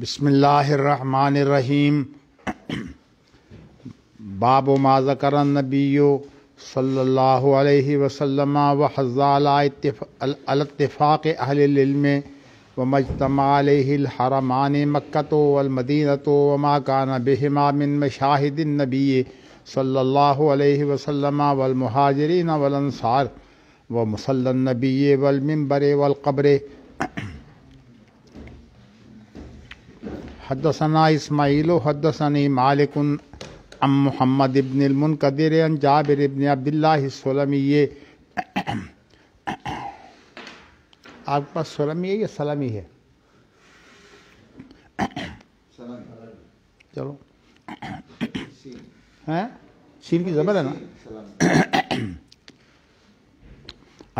बसमीम बाब माजकर नबीयो सल्ला वसलम व हज़ालफ़ाक़ अहलम व मजतमालहरमान मक्क़त वलमदीनत वमा कान बहमामिन शाहिदिन नबी सल्ला वसलम वलमहाजरीन वलनसार व मुसलनबी वलमबर वलकब्र हदसना इसमाइल हदसनी मालिकन अम मोहम्मद इबनमनकदर अन जाबिर इबन अब्दुल्लामी ये आपके पास सलमी है या सलामी है चलो हैं सीन की जबर है ना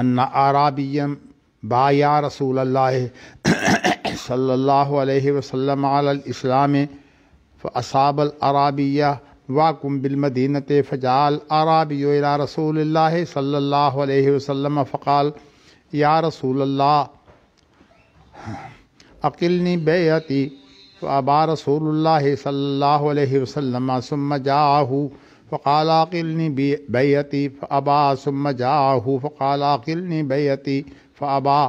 अन्ना आराबियम बाया रसूल अल्लाह सल्ला वसम इस्लाम फ़साबल अराबिया वाकुम बिलमदीनत फ़जाल अराबिया रसूल सल्ला वसम फ़काल या रसूल अकिलनी बेअती फ़बा रसूल सल्ला वसम सुम जाहू फ़काल अकिलनी बेअती फ़बा सुम जाहू फ़काल अकिलनी बेअती फ़बा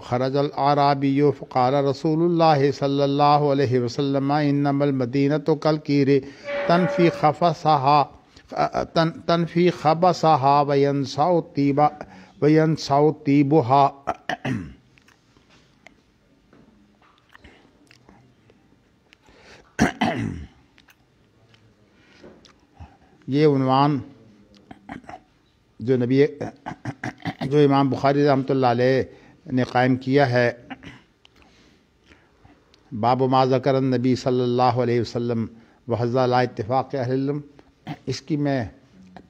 फ़रज आराबी फ़ार रसूल सल्ला वसलम इनमदीन तो कल कीर तनफ़ी खफ सहा तन तनफ़ी खब सहा वयन साउतीबा वयन साउतीबुहा ये उनवान जो नबी जो इमाम बुखारी रहमत ने कायम किया है बाब माजकर नबी सल्ला वसम व वहज़ा इतफ़ाक़ अहलम इसकी मैं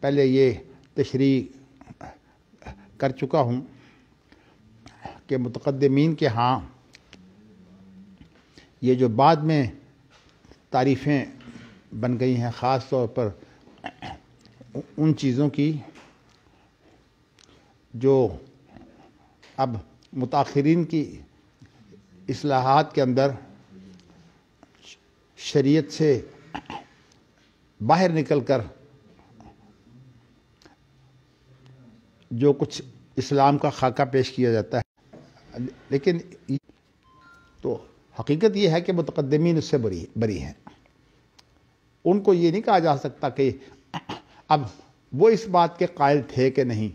पहले ये तशरी कर चुका हूँ कि मतदमीन के हाँ ये जो बाद में तारीफ़ें बन गई हैं ख़ास तौर पर उन चीज़ों की जो अब मुताखरीन की असलाहत के अंदर शरीयत से बाहर निकल कर जो कुछ इस्लाम का खाका पेश किया जाता है लेकिन तो हकीकत यह है कि मतकदमी उससे बड़ी बरी हैं उनको ये नहीं कहा जा सकता कि अब वो इस बात के कायल थे कि नहीं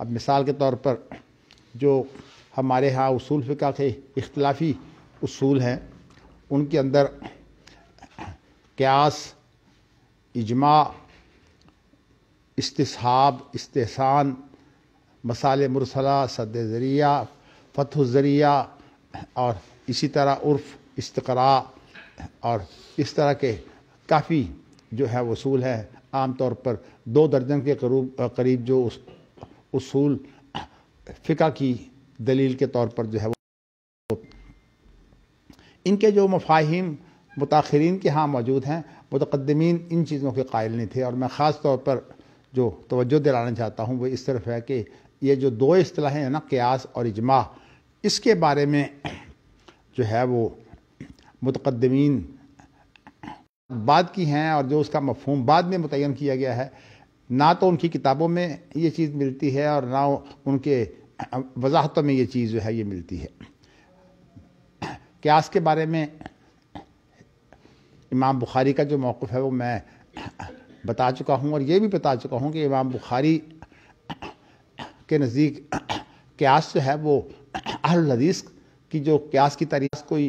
अब मिसाल के तौर पर जो हमारे यहाँ उसूल फ़िका के इख्लाफी उसूल हैं उनके अंदर क्यास इजमा इसहाब इस्तेसान मसाल मुरसला सद ज़रिया फतु ज़रिया और इसी तरह उर्फ इसतकर और इस तरह के काफ़ी जो है वसूल हैं आम तौर पर दो दर्जन के करूब करीब जो उस, उसूल फ़िका की दलील के तौर पर जो है वो इनके जो मफाहिम मुताखरीन के यहाँ मौजूद हैं मुतकदमीन इन चीज़ों के कायल नहीं थे और मैं ख़ास तौर पर जो तोज्जो दिलाना चाहता हूँ वो इस तरफ है कि ये जो दो असलाहें हैं ना क्यास और इजमा इसके बारे में जो है वो मुतकदमीन बाद की हैं और जो उसका मफहम बाद में मुतन किया गया है ना तो उनकी किताबों में ये चीज़ मिलती है और ना उनके वजाहतों में ये चीज़ जो है ये मिलती है क्यास के बारे में इमाम बुखारी का जो मौक़ है वो मैं बता चुका हूँ और ये भी बता चुका हूँ कि इमाम बुखारी के नज़दीक क्यास जो है वो अहदीस की जो क्यास की तारीख कोई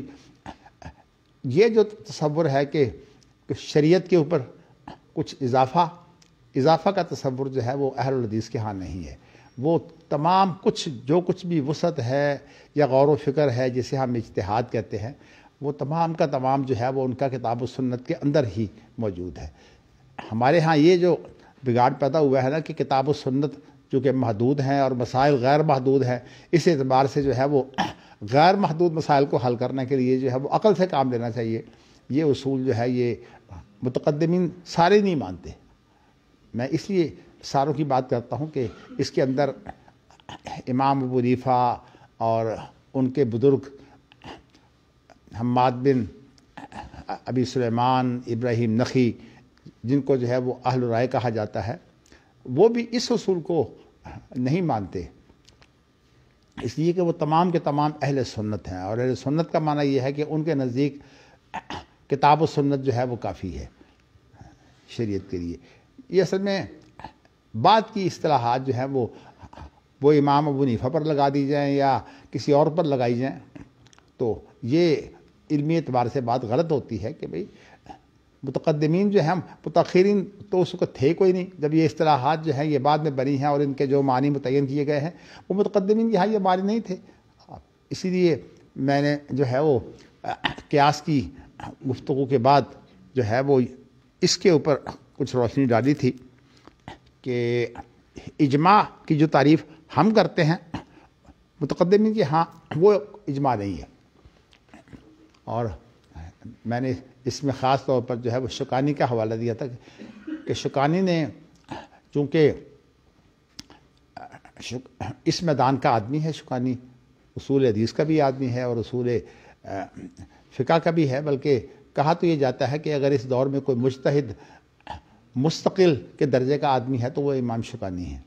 ये जो तस्वुर है कि शरीयत के ऊपर कुछ इजाफा इजाफा का तस्वुर जो है वो अहरदीस के यहाँ नहीं है वो तमाम कुछ जो कुछ भी वसत है या गौर फिक्र है जिसे हम इजतहाद कहते हैं वो तमाम का तमाम जो है वो उनका किताब सुन्नत के अंदर ही मौजूद है हमारे यहाँ ये जो बिगाड़ पैदा हुआ है ना कि किताब सुन्नत जो कि महदूद हैं और मसाइल गैर महदूद हैं इस एतबार से जो है वो गैर महदूद मसाइल को हल करने के लिए जो है वो अकल से काम लेना चाहिए ये असूल जो है ये मुतकदमिन सारे नहीं मानते मैं इसलिए सारों की बात करता हूँ कि इसके अंदर इमाम अबूरीफा रीफा और उनके बुज़ुर्ग हमाद बिन अबी सुलेमान इब्राहिम नखी जिनको जो है वो अहल राय कहा जाता है वो भी इस असूल को नहीं मानते इसलिए कि वो तमाम के तमाम अहल सुन्नत हैं और अहल सुन्नत का माना यह है कि उनके नज़दीक किताब सुन्नत जो है वो काफ़ी है शरीयत के लिए ये असल में बाद की असलाहत जो हैं वो वो इमाम अबू नीफा पर लगा दी जाएँ या किसी और पर लगाई जाएँ तो ये इलमी एतबार से बात गलत होती है कि भाई मुतकदमीन जो हैं मुतखरीन तो उसको थे कोई नहीं जब ये असलाहत जो हैं ये बाद में बनी हैं और इनके जो मानी मुतन किए गए हैं वो मुतकदमीन यहाँ ये मानी नहीं थे इसीलिए मैंने जो है वो क्यास की गुफ्तु के बाद जो है वो इसके ऊपर कुछ रोशनी डाली थी कि इजमा की जो तारीफ हम करते हैं मुतकदमी की हाँ वो इजमा नहीं है और मैंने इसमें ख़ास तौर पर जो है वो शुकानी का हवाला दिया था कि शुकानी ने चूँकि इस मैदान का आदमी है शुकानी उसूल हदीस का भी आदमी है और उसूल फ़िका का भी है बल्कि कहा तो ये जाता है कि अगर इस दौर में कोई मुश्तद मुस्तकिल के दर्जे का आदमी है तो वह इमाम शुकानी है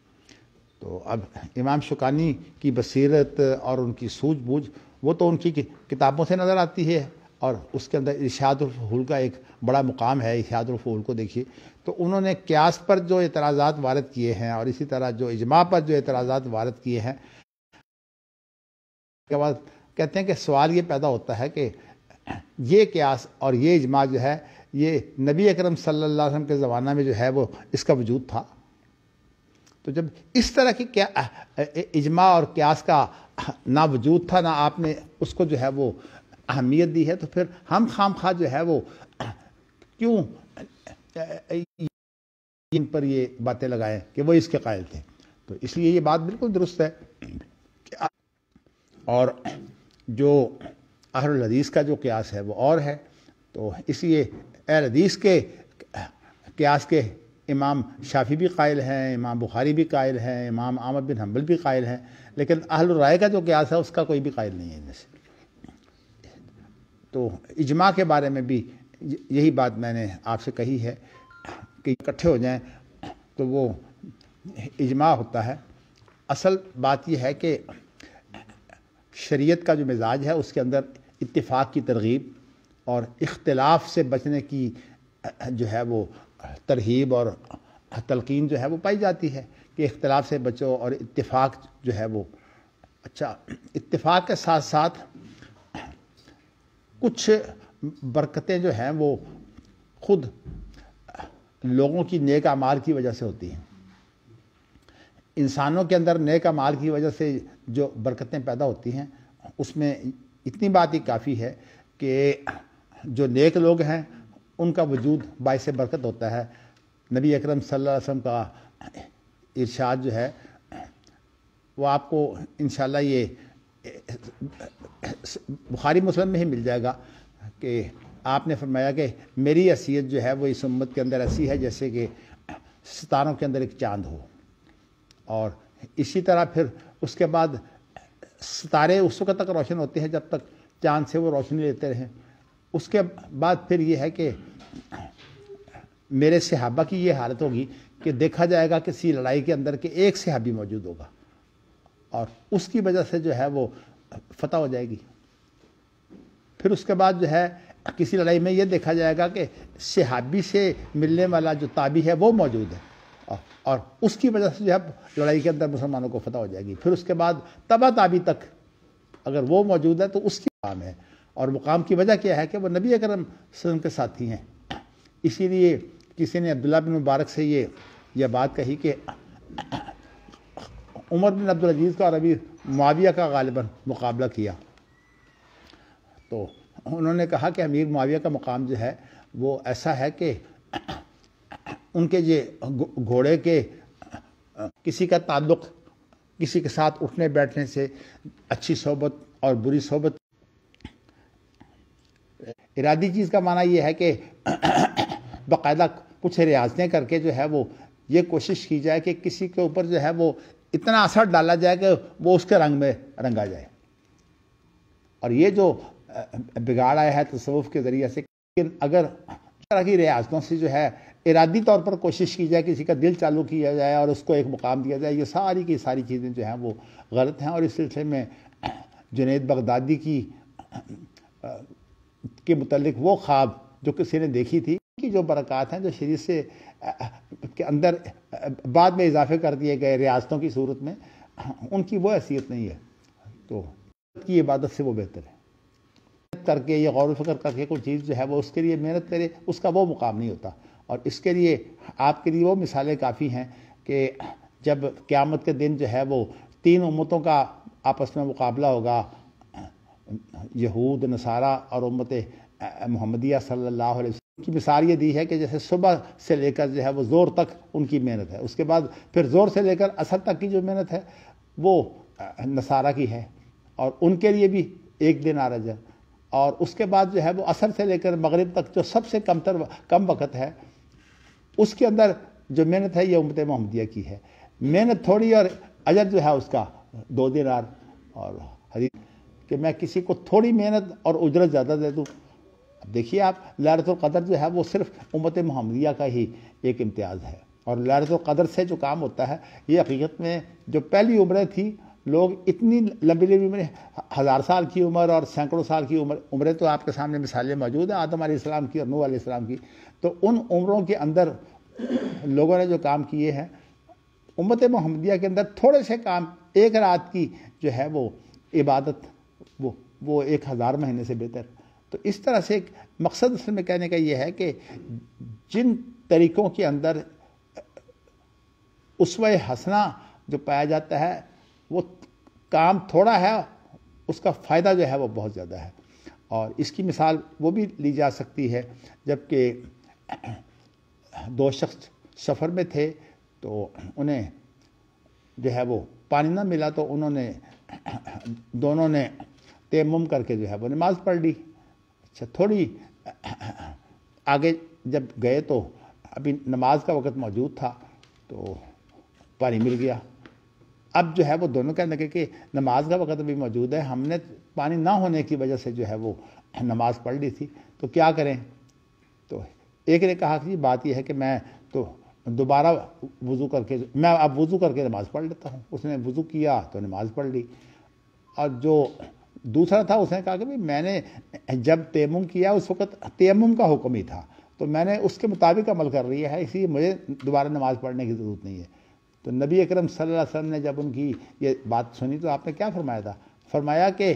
तो अब इमाम शुकानी की बसीरत और उनकी सूझबूझ वो तो उनकी किताबों से नज़र आती है और उसके अंदर इर्शादुलफूल का एक बड़ा मुकाम है इर्शादुलफूल को देखिए तो उन्होंने क्यास पर जो एतराज़ात वारद किए हैं और इसी तरह जो इजमा पर जो एतराज़ात वारद किए हैं के बाद कहते हैं कि सवाल ये पैदा होता है कि ये क्यास और ये इजमा जो है ये नबी अकरम सल्लल्लाहु अलैहि वसल्लम के ज़माना में जो है वो इसका वजूद था तो जब इस तरह की क्या इजमा और क्यास का ना वजूद था ना आपने उसको जो है वो अहमियत दी है तो फिर हम खाम खा जो है वो क्यों इन पर ये बातें लगाएं कि वो इसके कायल थे तो इसलिए ये बात बिल्कुल दुरुस्त है और जो अहल हदीस का जो क्यास है वो और है तो इसलिए हदीस के क्यास के इमाम शाफी भी कायल हैं इमाम बुखारी भी कायल हैं इमाम आमद बिन हम्बल भी कायल हैं लेकिन अहल राय का जो क्यास है उसका कोई भी कायल नहीं है इनमें से तो इजमा के बारे में भी यही बात मैंने आपसे कही है कि इकट्ठे हो जाएं तो वो इजमा होता है असल बात यह है कि शरीयत का जो मिजाज है उसके अंदर इतफाक़ की तरगीब और इख्तलाफ से बचने की जो है वो तरहीब और तलकिन जो है वो पाई जाती है कि इख्तलाफ से बचो और इतफाक़ जो है वो अच्छा इतफाक़ के साथ साथ कुछ बरकतें जो हैं वो खुद लोगों की नेक अमाल की वजह से होती हैं इंसानों के अंदर नेक अमाल की वजह से जो बरकतें पैदा होती हैं उसमें इतनी बात ही काफ़ी है कि जो नेक लोग हैं उनका वजूद बायस बरकत होता है नबी अकरम सल्लल्लाहु अलैहि वसल्लम का इरशाद जो है वो आपको इन ये बुखारी मुस्लिम में ही मिल जाएगा कि आपने फरमाया कि मेरी असीयत जो है वो इस उम्मत के अंदर ऐसी है जैसे कि सितारों के अंदर एक चांद हो और इसी तरह फिर उसके बाद सितारे उस वक्त तक रोशन होते हैं जब तक चांद से वो रोशनी लेते रहें उसके बाद फिर ये है कि मेरे सिहाबा की ये हालत होगी कि देखा जाएगा किसी लड़ाई के अंदर के एक सिहाबी मौजूद होगा और उसकी वजह से जो है वो फतह हो जाएगी फिर उसके बाद जो है किसी लड़ाई में ये देखा जाएगा कि सिहाबी से मिलने वाला जो ताबी है वो मौजूद है और उसकी वजह से जो है लड़ाई के अंदर मुसलमानों को फतह हो जाएगी फिर उसके बाद तबा ताबी तक अगर वो मौजूद है तो उसकी काम है और मुकाम की वजह क्या है कि वह नबी अकरम सदम के साथी हैं इसीलिए किसी ने अब्दुल्ला बिन मुबारक से ये यह बात कही कि उमर बिन अब्दुल अजीज़ का और अभी माविया का गालिबा मुकाबला किया तो उन्होंने कहा कि अमीर माविया का मुकाम जो है वो ऐसा है कि उनके ये घोड़े के किसी का ताल्लुक़ किसी के साथ उठने बैठने से अच्छी सोबत और बुरी सोबत इरादी चीज़ का माना यह है कि बाकायदा कुछ रियाजतें करके जो है वो ये कोशिश की जाए कि किसी के ऊपर जो है वो इतना असर डाला जाए कि वो उसके रंग में रंगा जाए और ये जो बिगाड़ आया है तसवुफ़ के ज़रिए से लेकिन अगर तरह की रियाजतों से जो है इरादी तौर पर कोशिश की जाए किसी का दिल चालू किया जाए और उसको एक मुकाम दिया जाए ये सारी की सारी चीज़ें जो हैं वो गलत हैं और इस सिलसिले में जुनेद बगदादी की के मतलब वो ख्वाब जो किसी ने देखी थी कि जो बरक़ात हैं जो शरीर से के अंदर बाद में इजाफे कर दिए गए रियासतों की सूरत में उनकी वो हैसियत नहीं है तो की इबादत से वो बेहतर है करके या गौर फिक्र करके कोई चीज़ जो है वो उसके लिए मेहनत करे उसका वो मुकाम नहीं होता और इसके लिए आपके लिए वो मिसालें काफ़ी हैं कि जब क़्यामत के दिन जो है वो तीन उम्मतों का आपस में मुकाबला होगा यहूद नसारा और उम्मत मोहम्मदिया सल्लल्लाहु अलैहि वसल्लम की मिसाल ये दी है कि जैसे सुबह से लेकर जो है वो ज़ोर तक उनकी मेहनत है उसके बाद फिर ज़ोर से लेकर असर तक की जो मेहनत है वो नसारा की है और उनके लिए भी एक दिन आरज है और उसके बाद जो है वो असर से लेकर मगरब तक जो सबसे कमतर कम वक़्त है उसके अंदर जो मेहनत है ये उम्मत मोहम्मदिया की है मेहनत थोड़ी और अजर जो है उसका दो दिन और हरी कि मैं किसी को थोड़ी मेहनत और उजरत ज़्यादा दे दूँ देखिए आप लारतुल्क़दर जो है वो सिर्फ उमत महमदिया का ही एक इम्तियाज़ है और लारतुल्क़दर से जो काम होता है ये हकीकत में जो पहली उम्रें थी लोग इतनी लंबी लंबी उम्र हज़ार साल की उम्र और सैकड़ों साल की उम्र उम्रें तो आपके सामने मिसालें मौजूद हैं आदम आलाम की और नू आलाम की तो उन उम्रों के अंदर लोगों ने जो काम किए हैं उम्मत महमदिया के अंदर थोड़े से काम एक रात की जो है वो इबादत वो वो एक हज़ार महीने से बेहतर तो इस तरह से एक मकसद असल में कहने का ये है कि जिन तरीक़ों के अंदर उस हसना जो पाया जाता है वो काम थोड़ा है उसका फ़ायदा जो है वो बहुत ज़्यादा है और इसकी मिसाल वो भी ली जा सकती है जबकि दो शख्स सफ़र में थे तो उन्हें जो है वो पानी ना मिला तो उन्होंने दोनों ने मुम करके जो है वो नमाज़ पढ़ ली अच्छा थोड़ी आगे जब गए तो अभी नमाज का वक़्त मौजूद था तो पानी मिल गया अब जो है वो दोनों कहने लगे कि नमाज का वक़्त अभी मौजूद है हमने पानी ना होने की वजह से जो है वो नमाज़ पढ़ ली थी तो क्या करें तो एक ने कहा कि बात यह है कि मैं तो दोबारा वज़ू करके मैं अब वज़ू करके नमाज़ पढ़ लेता हूँ उसने वज़ू किया तो नमाज़ पढ़ ली और जो दूसरा था उसने कहा कि भाई मैंने जब तयम किया उस वक़्त तयम का हुक्म ही था तो मैंने उसके मुताबिक अमल कर रही है इसलिए मुझे दोबारा नमाज़ पढ़ने की ज़रूरत नहीं है तो नबी अकरम सल्लल्लाहु अलैहि वसल्लम ने जब उनकी ये बात सुनी तो आपने क्या फरमाया था फरमाया कि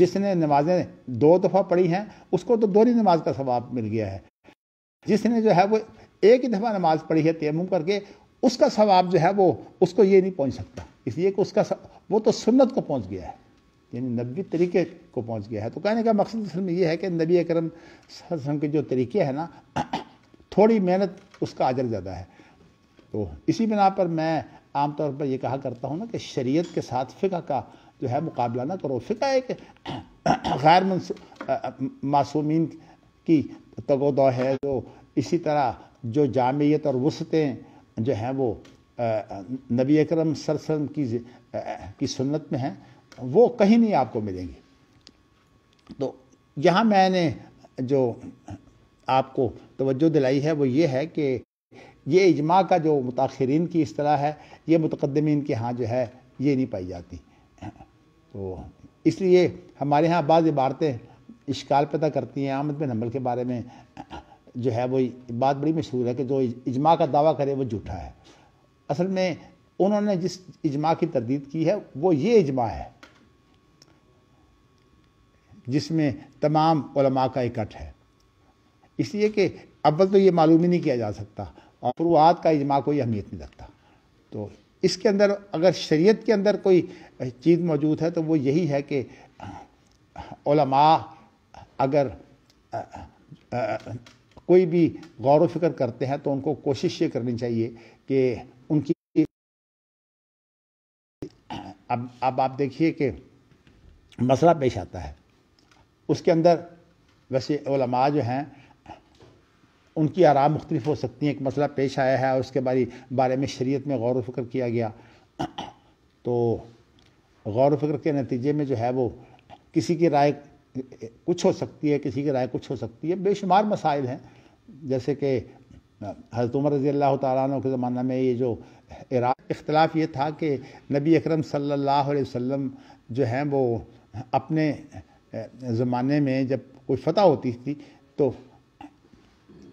जिसने नमाजें दो दफ़ा पढ़ी हैं उसको तो दोहरी नमाज का सवाब मिल गया है जिसने जो है वो एक ही दफ़ा नमाज पढ़ी है तयम करके उसका सवाब जो है वो उसको ये नहीं पहुँच सकता इसलिए कि उसका वो तो सुन्नत को पहुँच गया है यानी नबी तरीके को पहुंच गया है तो कहने का मकसद असल में ये है कि नबी करम सत्संग के जो तरीके हैं ना थोड़ी मेहनत उसका अजर ज़्यादा है तो इसी बिना पर मैं आमतौर पर यह कहा करता हूँ ना कि शरीयत के साथ फ़िका का जो है मुकाबला ना करो फ़िका एक गैर मासूमिन की तगोदा है जो इसी तरह जो जामियत और वसतें जो हैं वो नबी करम सरसम की की सुन्नत में हैं वो कहीं नहीं आपको मिलेंगी तो यहाँ मैंने जो आपको तवज्जो दिलाई है वो ये है कि ये इजमा का जो मुताखरीन की इस तरह है ये मुतकदमीन के यहाँ जो है ये नहीं पाई जाती तो इसलिए हमारे यहाँ बाज़ इबारतें इश्काल पैदा करती हैं आमद बिन हमल के बारे में जो है वो बात बड़ी मशहूर है कि जो इजमा का दावा करे वो झूठा है असल में उन्होंने जिस इजमा की तरदीद की है वो ये इजमा है जिसमें तमाम उलमा का इकट्ठ है इसलिए कि अव्वल तो ये मालूम ही नहीं किया जा सकता और फुरुआत का इजमा कोई अहमियत नहीं रखता तो इसके अंदर अगर शरीयत के अंदर कोई चीज़ मौजूद है तो वो यही है कि उलमा अगर कोई भी गौर फिक्र करते हैं तो उनको कोशिश ये करनी चाहिए कि उनकी अब अब आप देखिए कि मसला पेश आता है उसके अंदर वैसे ओलमा जो हैं उनकी आराम मुख्तलिफ हो सकती हैं एक मसला पेश आया है और उसके बारे बारे में शरीयत में गौर फिक्र किया गया तो गौर फिक्र के नतीजे में जो है वो किसी की राय कुछ हो सकती है किसी की राय कुछ हो सकती है बेशुमार मसाइल हैं जैसे कि हजरत उमर रज़ी अल्लाह तु के ज़माना में ये जो इख्तलाफ ये था कि नबी अकरम सल्लल्लाहु अलैहि वसल्लम जो हैं वो अपने ज़माने में जब कोई फतह होती थी तो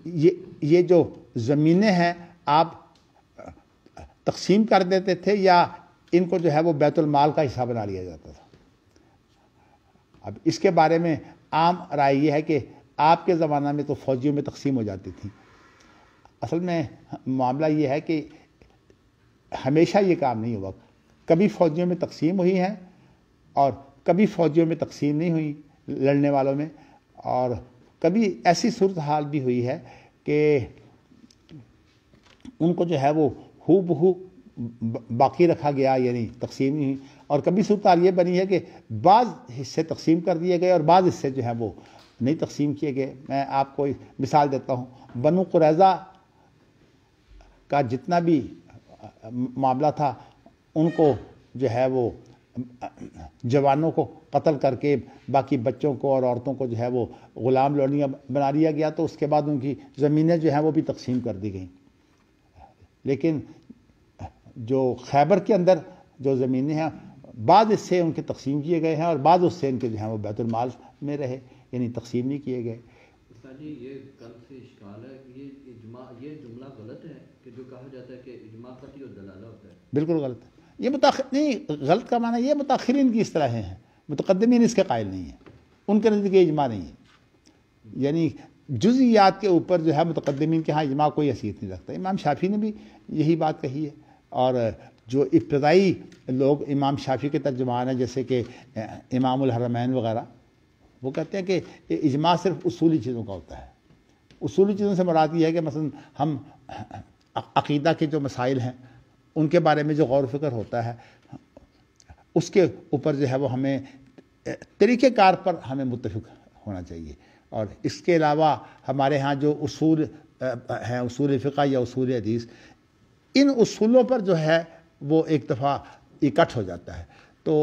ये ये जो ज़मीनें हैं आप तकसीम कर देते थे या इनको जो है वो बैतुलमाल का हिस्सा बना लिया जाता था अब इसके बारे में आम राय यह है कि आपके ज़माना में तो फौजियों में तकसीम हो जाती थी असल में मामला ये है कि हमेशा ये काम नहीं हुआ कभी फौजियों में तकसीम हुई है और कभी फौजियों में तकसीम नहीं हुई लड़ने वालों में और कभी ऐसी सूरत हाल भी हुई है कि उनको जो है वो हु बहू बाकी रखा गया यानी तकसीम नहीं हुई और कभी सूरत हाल ये बनी है कि बाद हिस्से तकसीम कर दिए गए और बाद हिस्से जो है वो नहीं तकसीम किए गए मैं आपको मिसाल देता हूँ बनु कुरैज़ा का जितना भी मामला था उनको जो है वो जवानों को कत्ल करके बाकी बच्चों को और औरतों को जो है वो ग़ुलाम लोनियाँ बना लिया गया तो उसके बाद उनकी ज़मीनें जो हैं वो भी तकसीम कर दी गई लेकिन जो खैबर के अंदर जो ज़मीनें हैं बाद इससे उनके तकसीम किए गए हैं और बाद उससे इनके जो हैं वो बैतुलमाल में रहे यानी तकसीम नहीं किए गए ये कल से इश्काल है ये इजमा ये जुमला गलत है कि जो कहा जाता है कि इजमा दलाला होता है बिल्कुल गलत है ये मुता नहीं गलत का माना ये मुताखरीन की इस तरह हैं मुतकदमीन इसके कायल नहीं है उनके नज़दीक इजमा नहीं है यानी जुजियात के ऊपर जो है मुतकदमीन के यहाँ इजमा कोई हैसियत नहीं रखता इमाम शाफी ने भी यही बात कही है और जो इब्तदाई लोग इमाम शाफी के तर्जमान हैं जैसे कि इमामहरमैन वगैरह वो कहते हैं कि इजमा सिर्फ उसूली चीज़ों का होता है उसूली चीज़ों से मराती ये है कि मसलन हम अकीदा के जो मसाइल हैं उनके बारे में जो गौर फिक्र होता है उसके ऊपर जो है वो हमें तरीक़ेकार पर हमें मुतफिक होना चाहिए और इसके अलावा हमारे यहाँ जो असूल हैं असूल फ़िका या असूल हदीस इन असूलों पर जो है वो एक दफ़ा इकट्ठ हो जाता है तो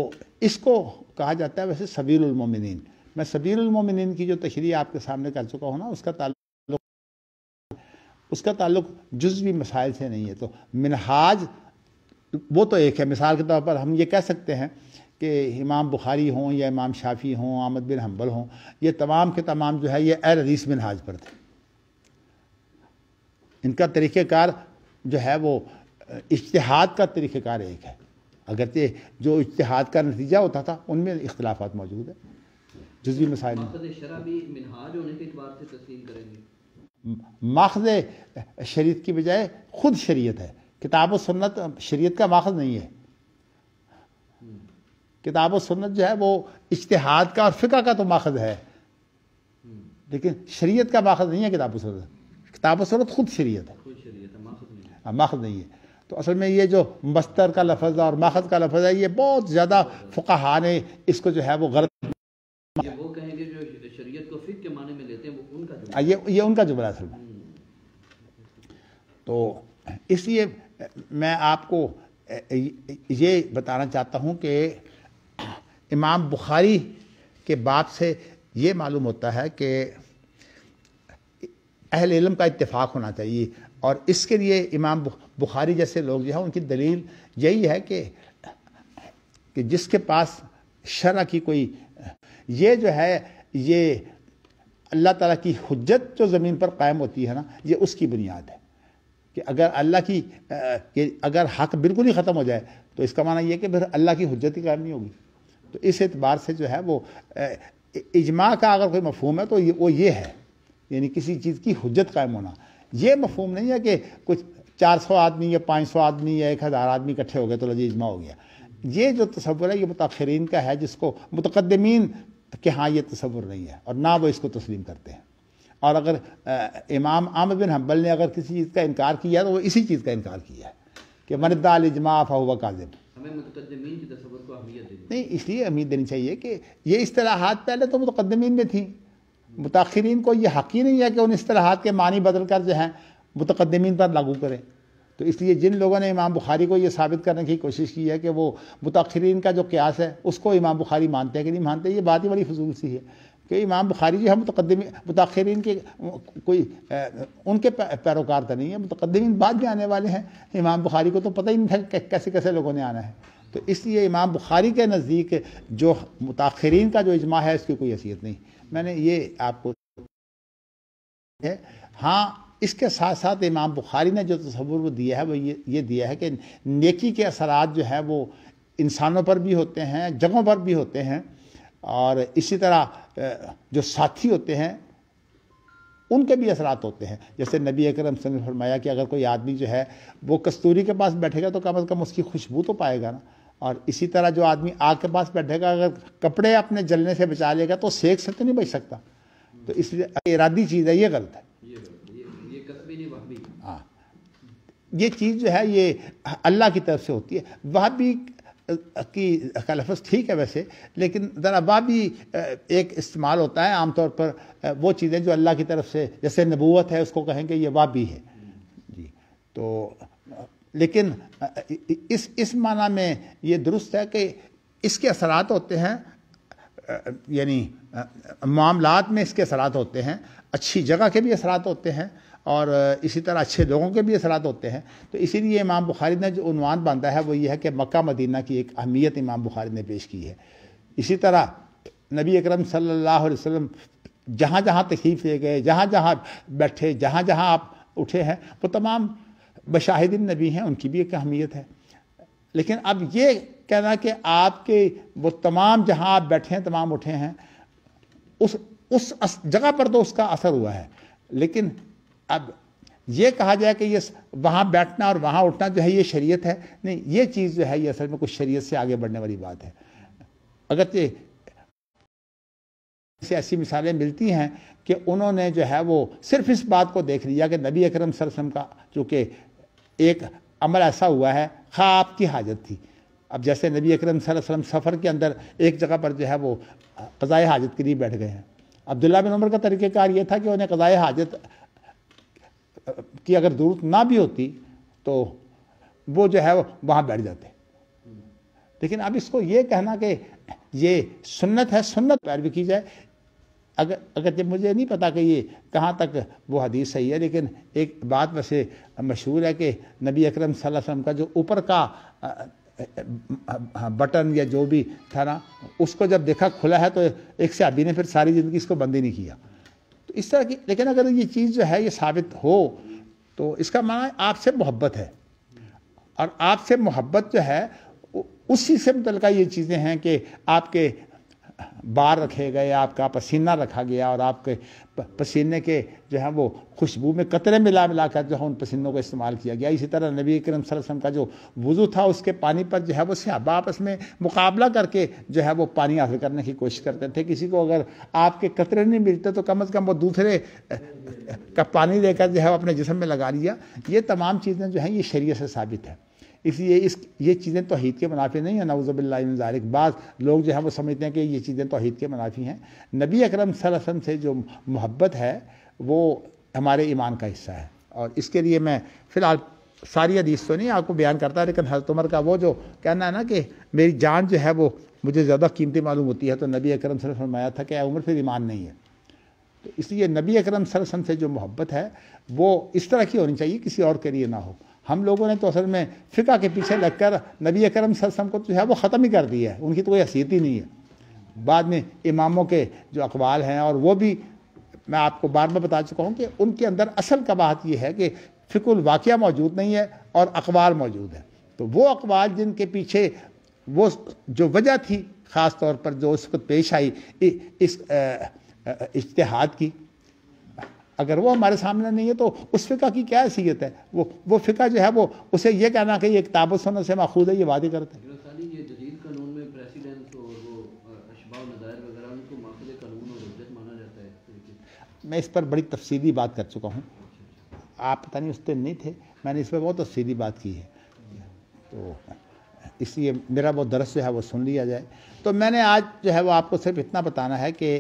इसको कहा जाता है वैसे सबीरमिन मैं सबीरमिन की जो तशरी आपके सामने कर चुका हूँ ना उसका ताल उसका ताल्लुक जुजवी मसाइल से नहीं है तो मिनहाज वो तो एक है मिसाल के तौर पर हम ये कह सकते हैं कि इमाम बुखारी हों या इमाम शाफी हों आमद बिन हम्बल हों ये तमाम के तमाम जो है ये एर रीस मिनहाज पर थे इनका तरीक़ार जो है वो इश्तहाद का तरीक़ार एक है ये जो इश्तहाद का नतीजा होता था उनमें इख्तलाफा मौजूद है जुजी मसाइल माखज शरीत की बजाय खुद शरीत है किताब सुन्नत शरीत का माखज नहीं है किताब सुन्नत जो है वो इश्तहाद का और फ़िका का तो माखज है लेकिन शरीयत का माखज नहीं है किताब सुन्नत किताब सुन्नत खुद शरीयत है माखज हाँ, नहीं है तो असल में ये जो मस्तर का लफज और माखज का लफज है ये बहुत ज़्यादा फ़ुकाहा ने इसको जो है वो गलत ये ये उनका जुमला असल में तो इसलिए मैं आपको ये बताना चाहता हूँ कि इमाम बुखारी के बाप से ये मालूम होता है कि अहल इलम का इतफ़ाक़ होना चाहिए और इसके लिए इमाम बुखारी जैसे लोग जो हैं उनकी दलील यही है कि कि जिसके पास शरा की कोई ये जो है ये अल्लाह ताला की हजत जो ज़मीन पर कायम होती है ना ये उसकी बुनियाद है कि अगर अल्लाह की आ, कि अगर हक बिल्कुल ही ख़त्म हो जाए तो इसका माना यह कि फिर अल्लाह की हजत ही कायम नहीं होगी तो इस एतबार से जो है वो इजमा का अगर कोई मफहम है तो ये वो ये है यानी किसी चीज़ की हजत कायम होना ये मफहम नहीं है कि कुछ चार सौ आदमी या पाँच सौ आदमी या एक हज़ार आदमी इकट्ठे हो गए तो लजी इजमा हो गया ये जो तस्वुर है ये मुताखरीन का है जिसको मुतकदमीन तो कि हाँ ये तस्वुर नहीं है और ना वो इसको तस्लीम करते हैं और अगर आ, इमाम आम बिन हम्बल ने अगर किसी चीज़ का इनकार किया तो वो इसी चीज़ का इनकार किया है कि मनदाल इजमा फ़ाहुआ काजिब नहीं इसलिए उम्मीद देनी चाहिए कि ये इस्तलाहत पहले तो मुतकदमीन में थी मुताखरीन को यह हक़ ही नहीं है कि उन असलाहत के मानी बदल कर जो है मुतकदमीन पर लागू करें तो इसलिए जिन लोगों ने इमाम बुखारी को ये साबित करने की कोशिश की है कि वो मुतखरीन का जो क्यास है उसको इमाम बुखारी मानते हैं कि नहीं मानते ये बात ही बड़ी फजूल सी है कि इमाम बुखारी जो हम मुतकदमी मुतखरीन के कोई उनके पैरोकार तो नहीं है मुतदमिन बाद में आने वाले हैं इमाम बुखारी को तो पता ही नहीं था कैसे कैसे लोगों ने आना है तो इसलिए इमाम बुखारी के नज़दीक जो मुताखरीन का जो इजमा है उसकी कोई हैसियत नहीं मैंने ये आपको हाँ इसके साथ साथ इमाम बुखारी ने जो तस्वुर वो दिया है वो ये ये दिया है कि नेकी के असरात जो है वो इंसानों पर भी होते हैं जगहों पर भी होते हैं और इसी तरह जो साथी होते हैं उनके भी असरात होते हैं जैसे नबी अकरम ने फरमाया कि अगर कोई आदमी जो है वो कस्तूरी के पास बैठेगा तो कम अज़ कम उसकी खुशबू तो पाएगा ना और इसी तरह जो आदमी आग के पास बैठेगा अगर कपड़े अपने जलने से बचा लेगा तो सेक से तो नहीं बच सकता तो इसलिए इरादी चीज़ है ये गलत है ये चीज़ जो है ये अल्लाह की तरफ से होती है वह भी की का लफ्ज़ ठीक है वैसे लेकिन ज़रा वह भी एक इस्तेमाल होता है आमतौर पर वो चीज़ें जो अल्लाह की तरफ से जैसे नबूत है उसको कहेंगे ये वह भी है जी तो लेकिन इस इस माना में ये दुरुस्त है कि इसके असरात होते हैं यानी मामलात में इसके असरात होते हैं अच्छी जगह के भी असरात होते हैं और इसी तरह अच्छे लोगों के भी असरात होते हैं तो इसीलिए इमाम बुखारी ने जो उनवान बांधा है वो ये है कि मक्का मदीना की एक अहमियत इमाम बुखारी ने पेश की है इसी तरह नबी अकरम सल्लल्लाहु अलैहि वसल्लम जहाँ जहाँ तकलीफ ले गए जहाँ जहाँ बैठे जहाँ जहाँ आप उठे हैं वो तमाम बशाहिदिन नबी हैं उनकी भी एक अहमियत है लेकिन अब ये कहना कि आपके वो तमाम जहाँ आप बैठे हैं तमाम उठे हैं उस उस जगह पर तो उसका असर हुआ है लेकिन अब ये कहा जाए कि ये वहाँ बैठना और वहाँ उठना जो है ये शरीयत है नहीं ये चीज़ जो है ये असल में कुछ शरीयत से आगे बढ़ने वाली बात है अगर से ऐसी मिसालें मिलती हैं कि उन्होंने जो है वो सिर्फ इस बात को देख लिया कि नबी अकरम सरसम का चूँकि एक अमल ऐसा हुआ है ख्वाब की हाजत थी अब जैसे नबी अकरम वसल्लम सफ़र के अंदर एक जगह पर जो है वो कज़ाए हाजत के लिए बैठ गए हैं अब्दुल्ला बिन उमर का तरीक़ेकार ये था कि उन्हें कज़ाए हाजत की अगर ज़रूरत ना भी होती तो वो जो है वो वहाँ बैठ जाते लेकिन अब इसको ये कहना कि ये सुन्नत है सुन्नत पैरवी की जाए अगर अगर जब मुझे नहीं पता कि ये कहाँ तक वो हदीस सही है लेकिन एक बात वैसे मशहूर है कि नबी अकरम सल्लल्लाहु अलैहि वसल्लम का जो ऊपर का बटन या जो भी था ना उसको जब देखा खुला है तो एक से अभी ने फिर सारी ज़िंदगी इसको बंद ही नहीं किया इस तरह की लेकिन अगर ये चीज़ जो है ये साबित हो तो इसका माना आपसे मोहब्बत है और आपसे मोहब्बत जो है उसी से मुतल ये चीज़ें हैं कि आपके बार रखे गए आपका पसीना रखा गया और आपके पसीने के जो है वो खुशबू में कतरे मिला मिला कर जो है उन पसीनों का इस्तेमाल किया गया इसी तरह नबी करम सरसम का जो वज़ू था उसके पानी पर जो है वो सहाबा आपस में मुकाबला करके जो है वो पानी हासिल करने की कोशिश करते थे किसी को अगर आपके कतरे नहीं मिलते तो कम अज़ कम वो दूसरे का पानी लेकर जो है अपने जिसम में लगा लिया ये तमाम चीज़ें जो हैं ये शरीय से साबित हैं इसलिए इस ये चीज़ें तोहहीद के मुनाफी नहीं है नवज़बिल्लाजारक बाद लोग जो है वो समझते हैं कि ये चीज़ें तो हीद के मुनाफी हैं नबी सर वसम से जो मोहब्बत है वो हमारे ईमान का हिस्सा है और इसके लिए मैं फ़िलहाल सारी अदीस तो नहीं आपको बयान करता लेकिन हजरत उमर का वो जो कहना है ना कि मेरी जान जो है वो मुझे ज़्यादा कीमती मालूम होती है तो नबी अकरम सर फरमाया था कि उम्र फिर ईमान नहीं है तो इसलिए नबी अक्रम सर से जो मोहब्बत है वो इस तरह की होनी चाहिए किसी और के लिए ना हो हम लोगों ने तो असल में फ़िका के पीछे लगकर नबी करम सरसम को जो तो है वो ख़त्म ही कर दिया है उनकी तो कोई हसीत ही नहीं है बाद में इमामों के जो अकबाल हैं और वो भी मैं आपको बार बार बता चुका हूँ कि उनके अंदर असल का बात यह है कि फ़िकुल वाक़ मौजूद नहीं है और अखबार मौजूद है तो वो अखबार जिनके पीछे वो जो वजह थी ख़ास तौर पर जो उस वक्त पेश आई इस इश्तहाद की अगर वो हमारे सामने नहीं है तो उस फ़िका की क्या हैसीत है वो वो फ़िका जो है वो उसे ये कहना कि ये किताब सुनने से मखूद है ये वादे करते हैं मैं इस पर बड़ी तफसीली बात कर चुका हूँ अच्छा, अच्छा। आप पता नहीं उस दिन नहीं थे मैंने इस पर बहुत तफसीली बात की है तो इसलिए मेरा वो दरस जो है वो सुन लिया जाए तो मैंने आज जो है वो आपको सिर्फ इतना बताना है कि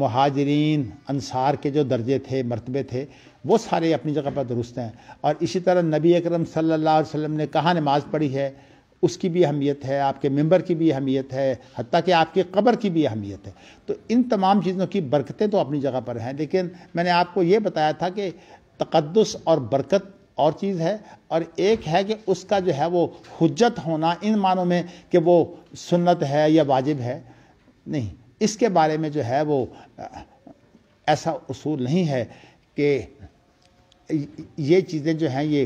महाजरीन अनसार के जो दर्जे थे मरतबे थे वो सारे अपनी जगह पर दुरुस्त हैं और इसी तरह नबी अकरम सल्लल्लाहु अलैहि वसल्लम ने कहाँ नमाज़ पढ़ी है उसकी भी अहमियत है आपके मेंबर की भी अहमियत है हती कि आपकी कब्र की भी अहमियत है तो इन तमाम चीज़ों की बरकतें तो अपनी जगह पर हैं लेकिन मैंने आपको ये बताया था कि तकदस और बरकत और चीज़ है और एक है कि उसका जो है वो हजत होना इन मानों में कि वो सुन्नत है या वाजिब है नहीं इसके बारे में जो है वो ऐसा उसूल नहीं है कि ये चीज़ें जो हैं ये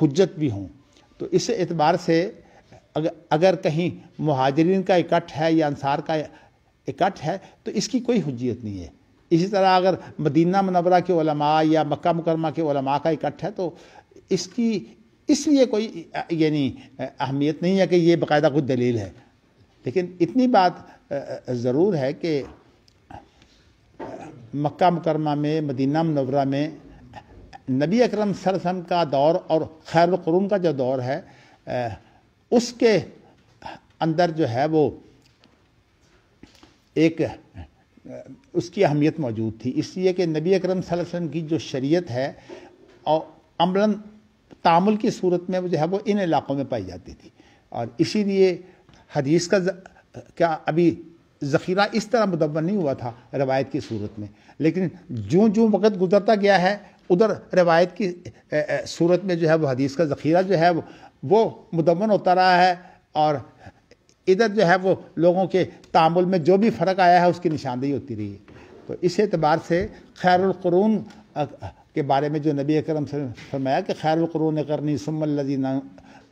हजत भी हों तो इस एतबार से अगर कहीं महाजरीन का इकट्ठ है या अंसार का इकट्ठ है तो इसकी कोई हजियत नहीं है इसी तरह अगर मदीना मनवरा के ओलमा या मक्का मुकरमा के ओलमा का इकट्ठ है तो इसकी इसलिए कोई यानी अहमियत नहीं है कि ये बाकायदा कुछ दलील है लेकिन इतनी बात ज़रूर है कि मक्का मुकरमा में मदीना मनवरा में नबी अकरम सरसम का दौर और ख़ैरक़रूम का जो दौर है उसके अंदर जो है वो एक उसकी अहमियत मौजूद थी इसलिए कि नबी अकरम वसल्लम की जो शरीयत है और अमलन तामुल की सूरत में जो है वो इन इलाक़ों में पाई जाती थी और इसीलिए हदीस का क्या अभी ज़ख़ीरा इस तरह मुदवर नहीं हुआ था रवायत की सूरत में लेकिन जो जो वक्त गुजरता गया है उधर रवायत की सूरत में जो है वो हदीस का ज़ख़ीरा जो है वो, वो मुदवन होता रहा है और इधर जो है वो लोगों के तामुल में जो भी फ़र्क आया है उसकी निशानदेही होती रही है तो इस एतबार से खैरक़रून के बारे में जो नबी करम फरमाया कि खैर वरून करनी सुमल्लिन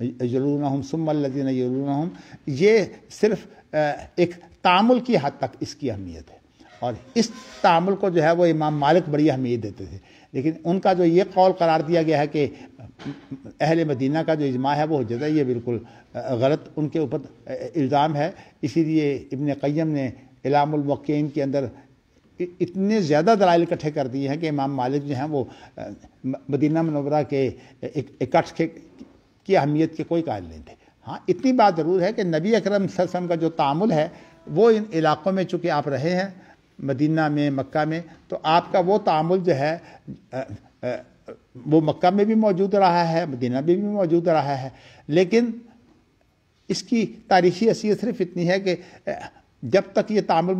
जलून हम जलून हम ये सिर्फ एक तामुल की हद तक इसकी अहमियत है और इस तामुल को जो है वो इमाम मालिक बड़ी अहमियत देते थे लेकिन उनका जो ये कौल करार दिया गया है कि अहल मदीना का जो इजमा है वो हजरत ये बिल्कुल गलत उनके ऊपर इल्ज़ाम है इसीलिए इबन क़यम ने इलामुलवक़ीन के अंदर इतने ज़्यादा दलाइल इकट्ठे कर दिए हैं कि इमाम मालिक जो हैं वो मदीना मनवरा के इकट्ठ के की अहमियत के कोई कायल नहीं थे हाँ इतनी बात ज़रूर है कि नबी अकरम वसम का जो तामुल है वो इन इलाक़ों में चूँकि आप रहे हैं मदीना में मक्का में तो आपका वो तामुल जो है वो मक्का में भी मौजूद रहा है मदीना में भी, मौजूद रहा है लेकिन इसकी तारीखी असीत सिर्फ इतनी है कि जब तक ये तामिल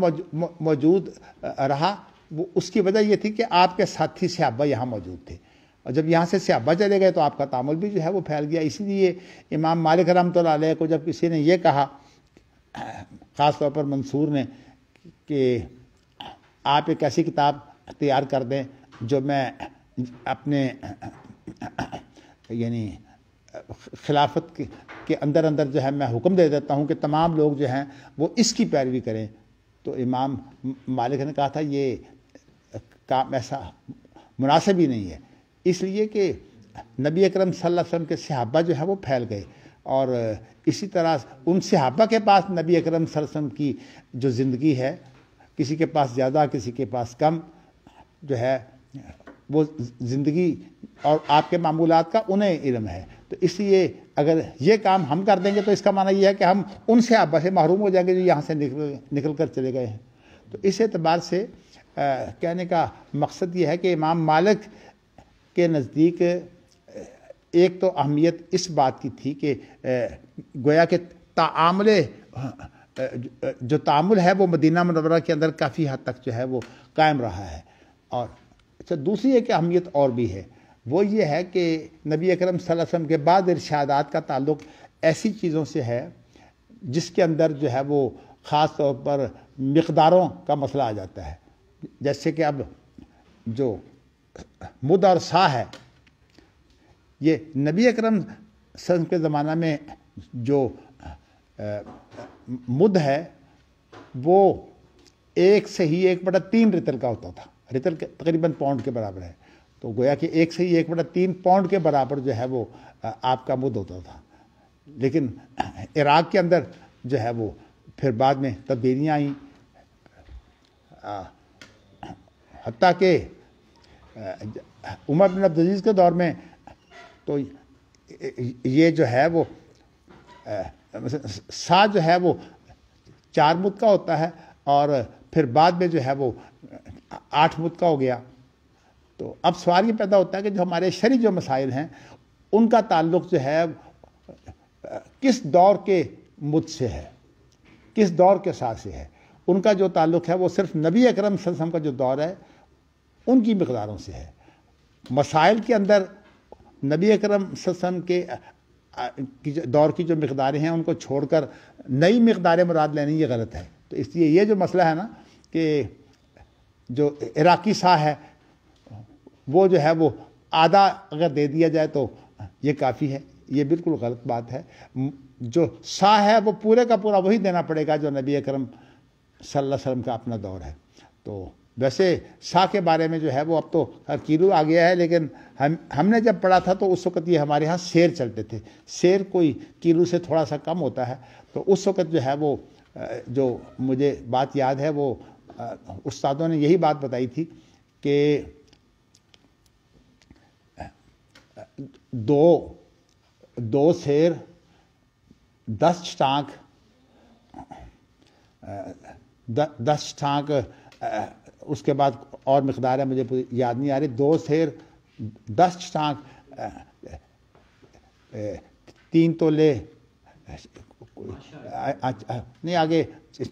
मौजूद रहा वो उसकी वजह ये थी कि आपके साथी स्याबा यहाँ मौजूद थे और जब यहाँ से स्याबा चले गए तो आपका तामिल भी जो है वो फैल गया इसीलिए इमाम मालिक रमत को जब किसी ने यह कहा ख़ास तौर पर मंसूर ने कि आप एक ऐसी किताब तैयार कर दें जो मैं अपने यानी खिलाफत के, के अंदर अंदर जो है मैं हुक्म दे देता हूँ कि तमाम लोग जो हैं वो इसकी पैरवी करें तो इमाम मालिक ने कहा था ये काम ऐसा मुनासिब ही नहीं है इसलिए कि नबी अकरम सल्लल्लाहु अलैहि वसल्लम के सहाबा जो है वो फैल गए और इसी तरह उन सहाबा के पास नबी अकरम वसल्लम की जो ज़िंदगी है किसी के पास ज़्यादा किसी के पास कम जो है वो ज़िंदगी और आपके मामूलत का उन्हें इलम है तो इसलिए अगर ये काम हम कर देंगे तो इसका माना यह है कि हम उनसे आप बसे महरूम हो जाएंगे जो यहाँ से निकल निकल कर चले गए हैं तो इस एतबार से आ, कहने का मकसद ये है कि इमाम मालिक के नज़दीक एक तो अहमियत इस बात की थी कि गोया के तामले जो तामुल है वो मदीना मनवरा के अंदर काफ़ी हद तक जो है वो कायम रहा है और अच्छा दूसरी एक अहमियत और भी है वो ये है कि नबी अकरम वसम के बाद इर्शादात का ताल्लुक ऐसी चीज़ों से है जिसके अंदर जो है वो ख़ास तौर पर मकदारों का मसला आ जाता है जैसे कि अब जो मुद और सा है ये नबी अकरम सन के ज़माना में जो आ, मुद है वो एक से ही एक बटा तीन रितल का होता था रितल तकरीबन पाउंड के बराबर है तो गोया कि एक से ही एक बटा तीन पाउंड के बराबर जो है वो आपका मुद्द होता था लेकिन इराक के अंदर जो है वो फिर बाद में तब्दीलियाँ आई हती के उमर बिन अब्दीज़ के दौर में तो ये जो है वो सा जो है वो चार मुद का होता है और फिर बाद में जो है वो आठ मुद का हो गया तो अब सवाल ये पैदा होता है कि जो हमारे शरीर जो मसाइल हैं उनका ताल्लुक जो है किस दौर के मुद से है किस दौर के साथ से है उनका जो ताल्लुक है वो सिर्फ नबी अकरम वसम का जो दौर है उनकी मकदारों से है मसाइल के अंदर नबी अकरम वसम के दौर की जो मकदारें हैं उनको छोड़कर नई मकदारें मुराद लेनी ये गलत है तो इसलिए ये जो मसला है ना कि जो इराकी शाह है वो जो है वो आधा अगर दे दिया जाए तो ये काफ़ी है ये बिल्कुल गलत बात है जो सा है वो पूरे का पूरा वही देना पड़ेगा जो नबी अकरम सल्लल्लाहु अलैहि वसल्लम का अपना दौर है तो वैसे शाह के बारे में जो है वो अब तो किलो आ गया है लेकिन हम हमने जब पढ़ा था तो उस वक्त ये हमारे यहाँ शेर चलते थे शेर कोई किलो से थोड़ा सा कम होता है तो उस वक्त जो है वो जो मुझे बात याद है वो उस्तादों ने यही बात बताई थी कि दो दो शेर दस टाँक दस टाँक उसके बाद और मकदार है मुझे याद नहीं आ रही दो शेर दस टाँक तीन तो ले नहीं आगे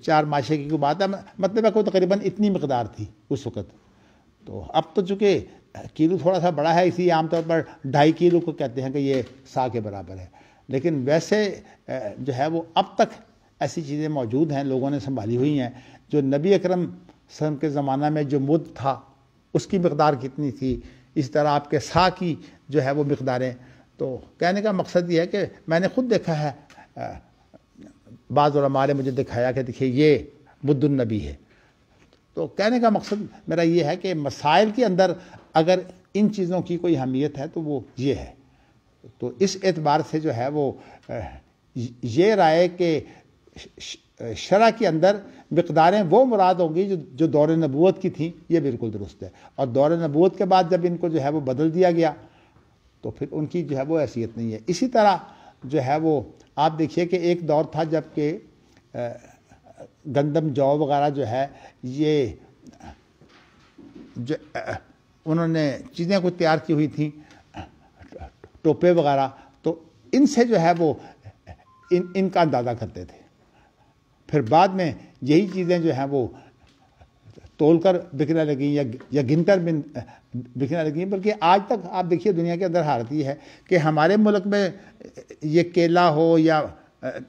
चार माशे की बात है मतलब मैं को तकरीबन इतनी मकदार थी उस वक़्त तो अब तो चूँकि किलो थोड़ा सा बड़ा है इसी आमतौर पर ढाई किलो को कहते हैं कि ये सा के बराबर है लेकिन वैसे जो है वो अब तक ऐसी चीज़ें मौजूद हैं लोगों ने संभाली हुई हैं जो नबी अकरम सन के ज़माना में जो मुद था उसकी मकदार कितनी थी इस तरह आपके सा की जो है वो मकदारें तो कहने का मकसद ये है कि मैंने खुद देखा है बाज़ हमारे मुझे दिखाया कि देखिए ये बुद्ध नबी है तो कहने का मकसद मेरा ये है कि मसाइल के अंदर अगर इन चीज़ों की कोई अहमियत है तो वो ये है तो इस एतबार से जो है वो ये राय के शरा के अंदर मकदारें वो मुराद होंगी जो जो दौर नबूत की थी ये बिल्कुल दुरुस्त है और दौर नबूत के बाद जब इनको जो है वो बदल दिया गया तो फिर उनकी जो है वो हैसियत नहीं है इसी तरह जो है वो आप देखिए कि एक दौर था जबकि गंदम जौ वगैरह जो है ये जो उन्होंने चीज़ें कुछ तैयार की हुई थी टोपे वगैरह तो इनसे जो है वो इन इनका अंदाजा करते थे फिर बाद में यही चीज़ें जो हैं वो तोल कर बिकने लगी या या गिनकर बिकने लगी बल्कि आज तक आप देखिए दुनिया के अंदर हालत ये है कि हमारे मुल्क में ये केला हो या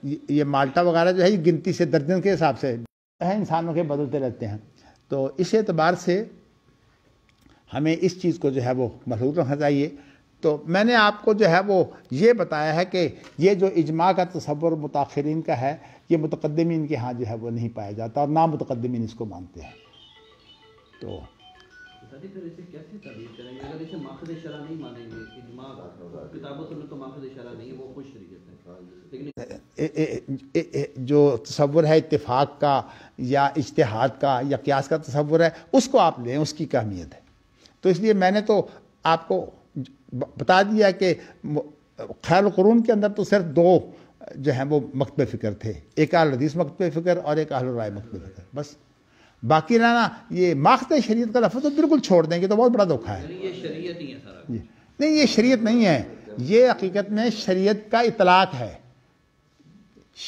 ये माल्टा वगैरह जो है ये गिनती से दर्जन के हिसाब से इंसानों के बदलते रहते हैं तो इस एतबार से हमें इस चीज़ को जो है वो मलहूज रखना चाहिए तो मैंने आपको जो है वो ये बताया है कि ये जो इजमा का तस्वर मुताखरीन का है ये मुतकदमिन के यहाँ जो है वो नहीं पाया जाता और ना मुतकदमिन इसको मानते हैं तो जो तस्वर है इतफाक़ का या इश्तहाद का या क्यास का तस्वर है उसको आप लें उसकी अहमियत है तो इसलिए मैंने तो आपको बता दिया कि ख्याल क़रून के अंदर तो सिर्फ दो जो हैं वो मकतब फ़िक्र थे एक आल रदीस मकतब फ़िक्र और एक आल राय मकतब फ़िक्र बस बाकी ना ये माखते शरीयत का लफ्ज़ तो बिल्कुल छोड़ देंगे तो बहुत बड़ा धोखा है ये जी नहीं ये शरीयत नहीं है ये हकीकत में शरीयत का इतलाक़ है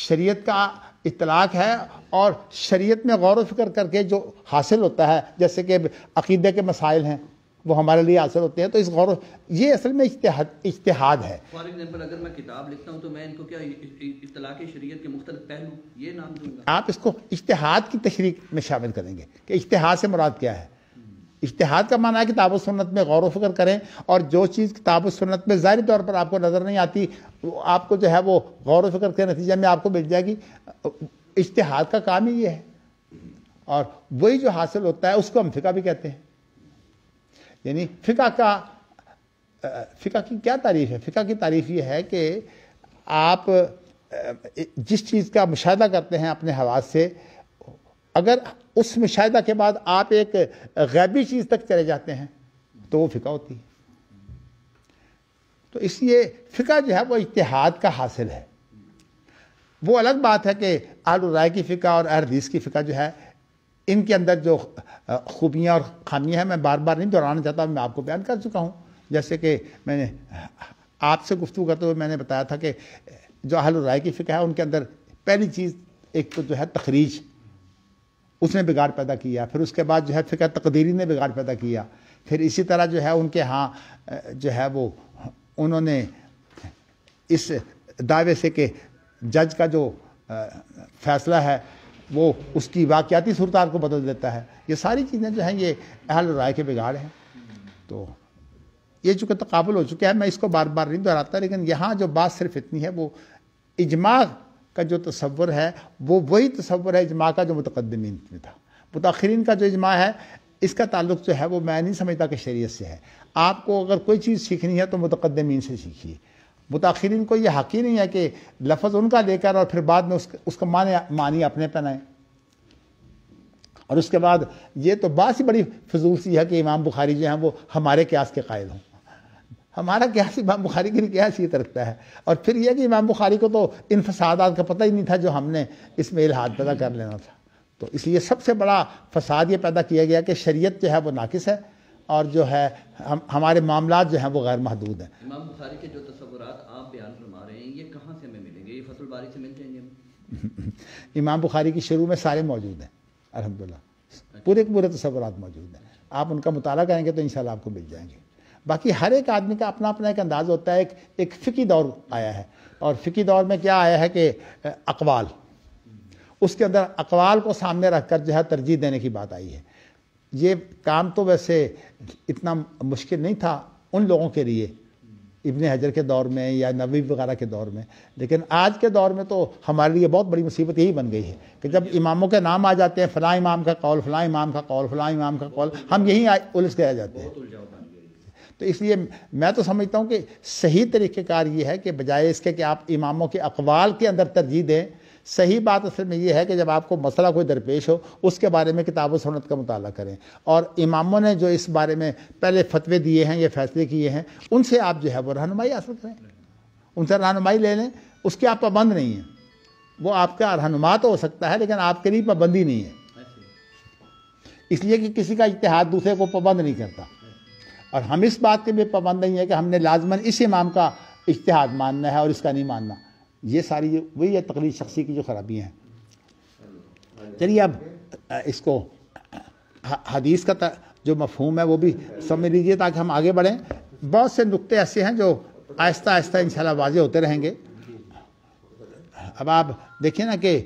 शरीयत का इतलाक़ है और शरीयत में गौर व फिक्र करके जो हासिल होता है जैसे कि अकीदे के मसाइल हैं वो हमारे लिए असर होते हैं तो इस गौर ये असल में इश्तहाद है फॉर एग्जाम्पल अगर मैं किताब लिखता हूँ तो मैं इनको क्या इतलाक़ शरीयत के मुख्तल पहलू ये नाम दूंगा आप इसको इश्तहाद की तशरी में शामिल करेंगे कि इश्तहाद से मुराद क्या है इश्तहाद का माना है किताब सुन्नत में गौर वफ़िक्र करें और जो चीज़ किताब सुन्नत में ज़ाहिर तौर पर आपको नज़र नहीं आती आपको जो है वो गौर वफ़िक्र के नतीजे में आपको मिल जाएगी इश्तहाद का काम ही ये है और वही जो हासिल होता है उसको हम फिका भी कहते हैं यानी फ़िका का फ़िका की क्या तारीफ़ है फ़िका की तारीफ़ ये है कि आप जिस चीज़ का मुशाह करते हैं अपने हवा से अगर उस मुशाह के बाद आप एक गैबी चीज़ तक चले जाते हैं तो वो फ़िका होती है तो इसलिए फ़िका जो है वो इतिहाद का हासिल है वो अलग बात है कि आलू राय की फ़िका और अहदीस की फ़िका जो है इनके अंदर जो खूबियाँ और खामियाँ हैं मैं बार बार नहीं दोहराना चाहता मैं आपको बयान कर चुका हूँ जैसे कि मैंने आपसे गुफ्तु करते हुए मैंने बताया था कि जो अहल राय की फ़िक्र है उनके अंदर पहली चीज़ एक तो जो है तखरीज उसने बिगाड़ पैदा किया फिर उसके बाद जो है फ़िक्र तकदीरी ने बिगाड़ पैदा किया फिर इसी तरह जो है उनके यहाँ जो है वो उन्होंने इस दावे से कि जज का जो फैसला है वो उसकी वाकियाती सुरतार को बदल देता है ये सारी चीज़ें जो हैं ये अहल राय के बिगाड़ हैं तो ये चूँकि तो काबुल हो चुका है मैं इसको बार बार नहीं दोहराता लेकिन यहाँ जो बात सिर्फ इतनी है वो इजमा का जो तस्वर है वो वही तस्वर है इजमा का जो मुतकदमीन में था मुताखरीन का जो इजमा है इसका ताल्लुक जो है वो मैं नहीं समझता कि शरीय से है आपको अगर कोई चीज़ सीखनी है तो मुतकदमीन से सीखिए मुताखरीन को यह हक़ ही नहीं है कि लफ्ज़ उनका लेकर और फिर बाद में उस उसका माने मानी अपने पहनाए और उसके बाद ये तो बात ही बड़ी फजूल सी है कि इमाम बुखारी जो हैं वो हमारे क्यास के कायल हों हमारा क्यास इमाम बुखारी की क्या हैसियत रखता है और फिर यह कि इमाम बुखारी को तो इन फसादात का पता ही नहीं था जो हमने इसमें इलाहा पैदा कर लेना था तो इसलिए सबसे बड़ा फसाद ये पैदा किया गया कि शरीयत जो है वो नाकिस है और जो है हम हमारे मामला जो हैं वो गैर महदूद हैं इमाम बुखारी के जो तस्वुरात आप बयान फरमा रहे हैं ये कहाँ से हमें मिलेंगे ये फसल बारी से मिल जाएंगे इमाम बुखारी की शुरू में सारे मौजूद हैं अलहमदिल्ला पूरे के पूरे तस्वूर मौजूद हैं आप उनका मुताला करेंगे तो इन आपको मिल जाएंगे बाकी हर एक आदमी का अपना अपना एक अंदाज़ होता है एक, एक फ़िकी दौर आया है और फ़िकी दौर में क्या आया है कि अकवाल उसके अंदर अकवाल को सामने रख कर जो है तरजीह देने की बात आई है ये काम तो वैसे इतना मुश्किल नहीं था उन लोगों के लिए इबन हजर के दौर में या नवीब वगैरह के दौर में लेकिन आज के दौर में तो हमारे लिए बहुत बड़ी मुसीबत यही बन गई है कि जब इमामों के नाम आ जाते हैं फ़लाँ इमाम का कौल फ़लाँ इमाम का कौल फ़लाँ इमाम का कौल हम यहीं उलझ के आ जाते हैं तो इसलिए मैं तो समझता हूँ कि सही तरीक़ेकार ये है कि बजाय इसके कि आप इमामों के अकवाल के अंदर तरजीह दें सही बात असल में यह है कि जब आपको मसला कोई दरपेश हो उसके बारे में किताब सनत का मुताल करें और इमामों ने जो इस बारे में पहले फतवे दिए हैं या फैसले किए हैं उनसे आप जो है वो रहनुमाई हासिल करें उनसे रहनुमाई ले लें उसके आप पाबंद नहीं हैं वो आपका रहनुमा तो हो सकता है लेकिन आपके लिए पाबंदी नहीं है इसलिए कि किसी का इतिहाद दूसरे को पाबंद नहीं करता और हम इस बात के भी पाबंद नहीं है कि हमने लाजमन इस इमाम का इश्तहाद मानना है और इसका नहीं मानना ये सारी वही है तकलीफ शख्सी की जो खराबियाँ हैं चलिए अब इसको हदीस का जो मफहूम है वो भी समझ लीजिए ताकि हम आगे बढ़ें बहुत से नुक्ते ऐसे हैं जो आहिस्ता आहिस्ता इंशाल्लाह वाजे होते रहेंगे अब आप देखिए ना कि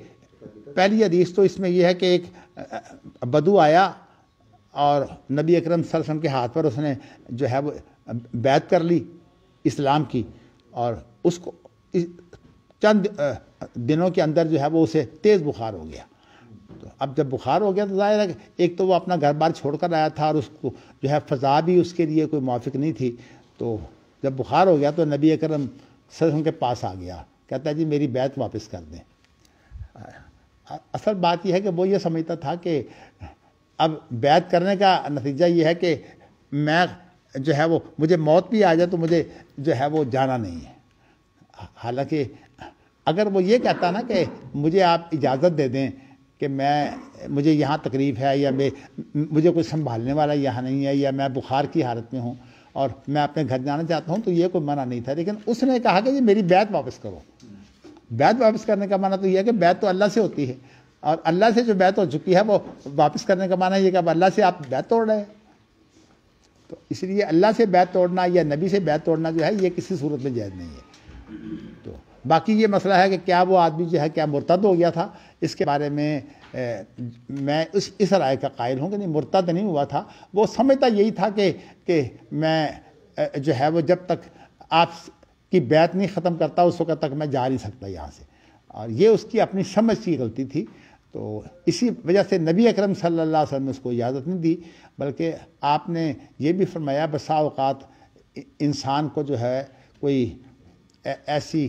पहली हदीस तो इसमें यह है कि एक बदू आया और नबी अकरम सल्लम के हाथ पर उसने जो है वो बैत कर ली इस्लाम की और उसको चंद दिनों के अंदर जो है वो उसे तेज़ बुखार हो गया तो अब जब बुखार हो गया तो जाहिर है एक तो वो अपना घर बार छोड़ कर आया था और उसको जो है फ़जा भी उसके लिए कोई मुआफ़ नहीं थी तो जब बुखार हो गया तो नबी करम सरसों के पास आ गया कहता है जी मेरी बैत वापस कर दें असल बात यह है कि वो ये समझता था कि अब बैत करने का नतीजा ये है कि मैं जो है वो मुझे मौत भी आ जाए तो मुझे जो है वो जाना नहीं है हालांकि अगर वो ये कहता ना कि मुझे आप इजाज़त दे दें कि मैं मुझे यहाँ तकलीफ़ है या मैं मुझे कोई संभालने वाला यहाँ नहीं है या मैं बुखार की हालत में हूँ और मैं अपने घर जाना चाहता हूँ तो ये कोई मना नहीं था लेकिन उसने कहा कि ये मेरी बैत वापस करो बैत वापस करने का माना तो यह है कि बैत तो अल्लाह से होती है और अल्लाह से जो बैत हो चुकी है वो वापस करने का माना ये कि अब अल्लाह से आप बैत तोड़ रहे हैं तो इसलिए अल्लाह से बैत तोड़ना या नबी से बैत तोड़ना जो है ये किसी सूरत में जायज़ नहीं है तो बाकी ये मसला है कि क्या वो आदमी जो है क्या मुर्तद हो गया था इसके बारे में ए, मैं उस इस राय का कायल हूँ कि नहीं मुर्तद नहीं हुआ था वो समझता यही था कि कि मैं जो है वो जब तक आप की बैत नहीं ख़त्म करता उस वक्त तक मैं जा नहीं सकता यहाँ से और ये उसकी अपनी समझ की गलती थी तो इसी वजह से नबी अकरम सल्लल्लाहु वसम ने उसको इजाज़त नहीं दी बल्कि आपने ये भी फरमाया बसा अवकात इंसान को जो है कोई ऐसी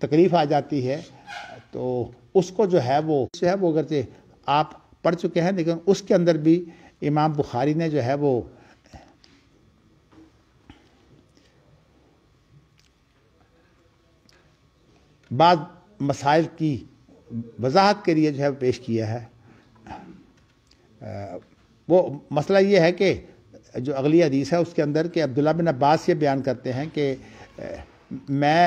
तकलीफ आ जाती है तो उसको जो है वो जो है वो अगरचे आप पढ़ चुके हैं लेकिन उसके अंदर भी इमाम बुखारी ने जो है वो बाद मसाइल की वजाहत के लिए जो है पेश किया है वो मसला ये है कि जो अगली हदीस है उसके अंदर कि अब्दुल्ला बिन अब्बास ये बयान करते हैं कि मैं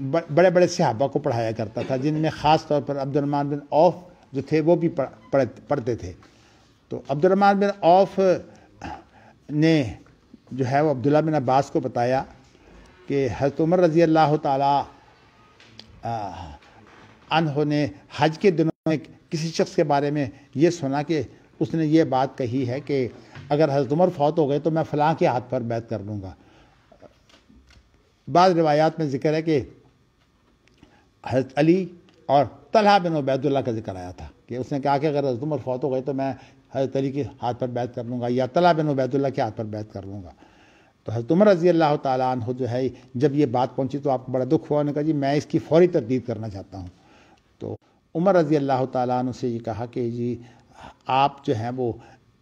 बड़े बड़े सहाबा को पढ़ाया करता था जिनमें ख़ास तौर पर अब्दुलरमान बिन औफ जो थे वो भी पढ़ पढ़ते थे तो अब्दुलरमान बिन औफ ने जो है वो अब्दुल्ला बिन अब्बास को बताया कि हजरत उमर रज़ी अल्लाह तन ने हज के दिनों में किसी शख्स के बारे में ये सुना कि उसने ये बात कही है कि अगर हजरत उमर फौत हो गए तो मैं फ़लाँ के हाथ पर बैत कर लूँगा बाद रिवायात में जिक्र है कि हजरत अली और तलहा बिन उबैदुल्ला का जिक्र आया था कि उसने कहा कि अगर हज़ुमर फौत हो गए तो मैं हजरत अली के हाथ पर बैत कर लूँगा या तलहा बिन उबैदुल्ला के हाथ पर बैत कर लूँगा तो हजरत उमर रजी अल्लाह हो जो है जब ये बात पहुँची तो आपको बड़ा दुख हुआ उन्होंने कहा जी मैं इसकी फौरी तरदीद करना चाहता हूँ तो उमर रजी अल्लाह तन से ये कहा कि जी आप जो हैं वो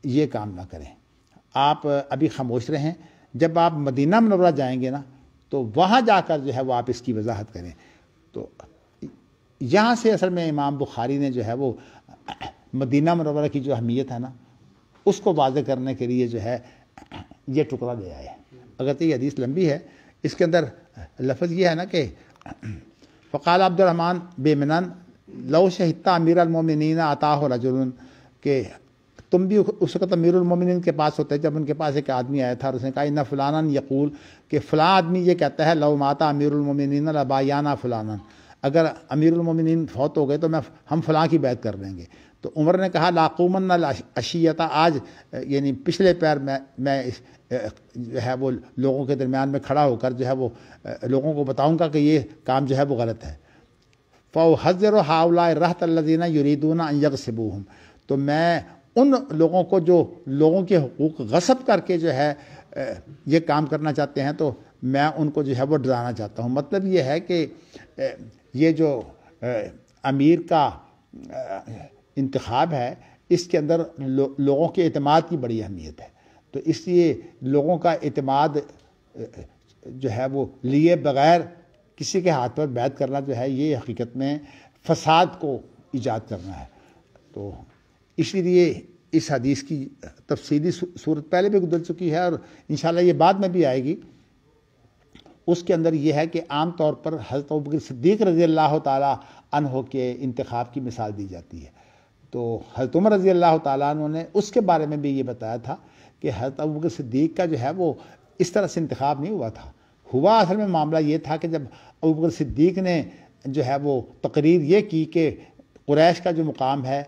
ये काम ना करें आप अभी खामोश रहें जब आप मदीना मनवरा जाएंगे ना तो वहाँ जाकर जो है वो आप इसकी वजाहत करें तो यहाँ से असल में इमाम बुखारी ने जो है वो मदीना मरवर की जो अहमियत है ना उसको वाज करने के लिए जो है ये टुकड़ा गया है अगर तो ये हदीस लंबी है इसके अंदर लफज ये है ना कि फ़काल अब्दुलरहमान बेमिनन लो शहिता अमीर अलमोमिनना आता हो रजुल के तुम भी उस वक्त अमीर उमोमिन के पास होते जब उनके पास एक आदमी आया था और उसने कहा न फलाना यकूल कि फ़लाँ आदमी ये कहता है लो माता अमीर उमोमिन लबायाना फलाना अगर अमीरमिन फौत हो गए तो मैं हम फलाँ की बैत कर लेंगे तो उमर ने कहा लाकूमन अशियता आज यानी पिछले पैर में मैं इस जो है वो लोगों के दरमियान में खड़ा होकर जो है वो लोगों को बताऊंगा कि ये काम जो है वो गलत है फ़ो हज़र हावला रहत अल्लदीना युरीदूना अंजग सिबूहम तो मैं उन लोगों को जो लोगों के हकूक गसब करके जो है ये काम करना चाहते हैं तो मैं उनको जो है वो डराना चाहता हूँ मतलब ये है कि ये जो अमीर का इंतखब है इसके अंदर लो, लोगों के अतमाद की बड़ी अहमियत है तो इसलिए लोगों का अतमाद जो है वो लिए बगैर किसी के हाथ पर बैत करना जो है ये हकीकत में फसाद को ईजाद करना है तो इसीलिए इस हदीस की तफसीली सूरत पहले भी गुजर चुकी है और इन ये बाद में भी आएगी उसके अंदर यह है कि आम तौर पर हज़रत बकर सिद्दीक रज़ी अल्लाह तहों के इंतखब की मिसाल दी जाती है तो हज़रत उमर रज़ी अल्लाह तहों ने उसके बारे में भी ये बताया था कि हज़रत बकर सिद्दीक का जो है वो इस तरह से इंतखब नहीं हुआ था हुआ असल में मामला ये था कि जब अबू सिद्दीक ने जो है वो तकरीर ये की कि क्रैश का जो मुकाम है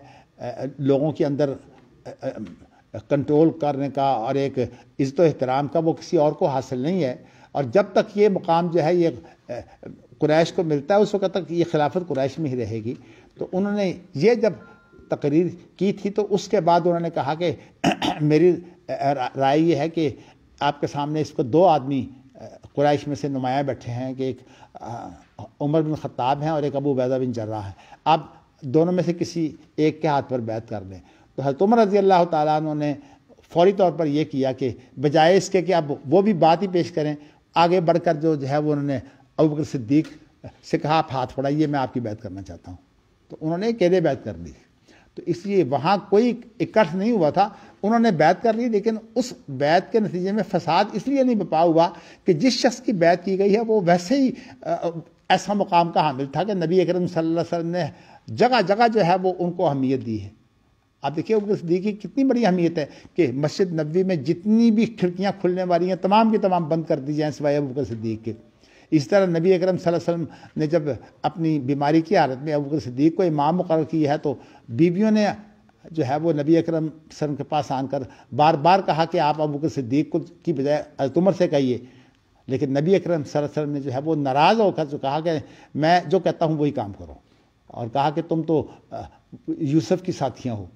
लोगों के अंदर कंट्रोल करने का और एक इज़्ज़त एहतराम का वो किसी और को हासिल नहीं है और जब तक ये मुकाम जो है ये कुरैश को मिलता है उस वक्त तक ये खिलाफत कुरैश में ही रहेगी तो उन्होंने ये जब तकरीर की थी तो उसके बाद उन्होंने कहा कि मेरी राय ये है कि आपके सामने इसको दो आदमी कुरैश में से नुमाया बैठे हैं कि एक उमर बिन ख़त्ताब हैं और एक अबू बैदा बिन जर्रा है आप दोनों में से किसी एक के हाथ पर बैत कर दें तो हजरत उमर रजी अल्लाह तुम ने फौरी तौर पर यह किया कि बजाय इसके कि आप वो भी बात ही पेश करें आगे बढ़कर जो है वो उन्होंने अबकर सिद्दीक से कहा आप हाथ फड़ाइए मैं आपकी बैत करना चाहता हूँ तो उन्होंने अकेले बैत कर ली तो इसलिए वहाँ कोई इकट्ठ नहीं हुआ था उन्होंने बैत कर ली लेकिन उस बैत के नतीजे में फसाद इसलिए नहीं बपा हुआ कि जिस शख्स की बैत की गई है वो वैसे ही ऐसा मुकाम का हामिल था कि नबी अकरम सल्लल्लाहु अलैहि वसल्लम ने जगह जगह जो है वो उनको अहमियत दी है आप देखिए उनके सदीक की कितनी बड़ी अहमियत है कि मस्जिद नबी में जितनी भी खिड़कियाँ खुलने वाली हैं तमाम की तमाम बंद कर दी जाएँ सिवाय अबूक सदीक के इस तरह नबी अकरम वसल्लम ने जब अपनी बीमारी की हालत में अबूक सदीक को इमाम मुकर किया है तो बीवियों ने जो है वो नबी अकरम सलम के पास आकर बार बार कहा कि आप अबूक सदीक को की बजाय अजतुमर से कहिए लेकिन नबी अकरम वसल्लम ने जो है वो नाराज़ होकर जो कहा कि मैं जो कहता हूँ वही काम करो और कहा कि तुम तो यूसुफ की साथियाँ हो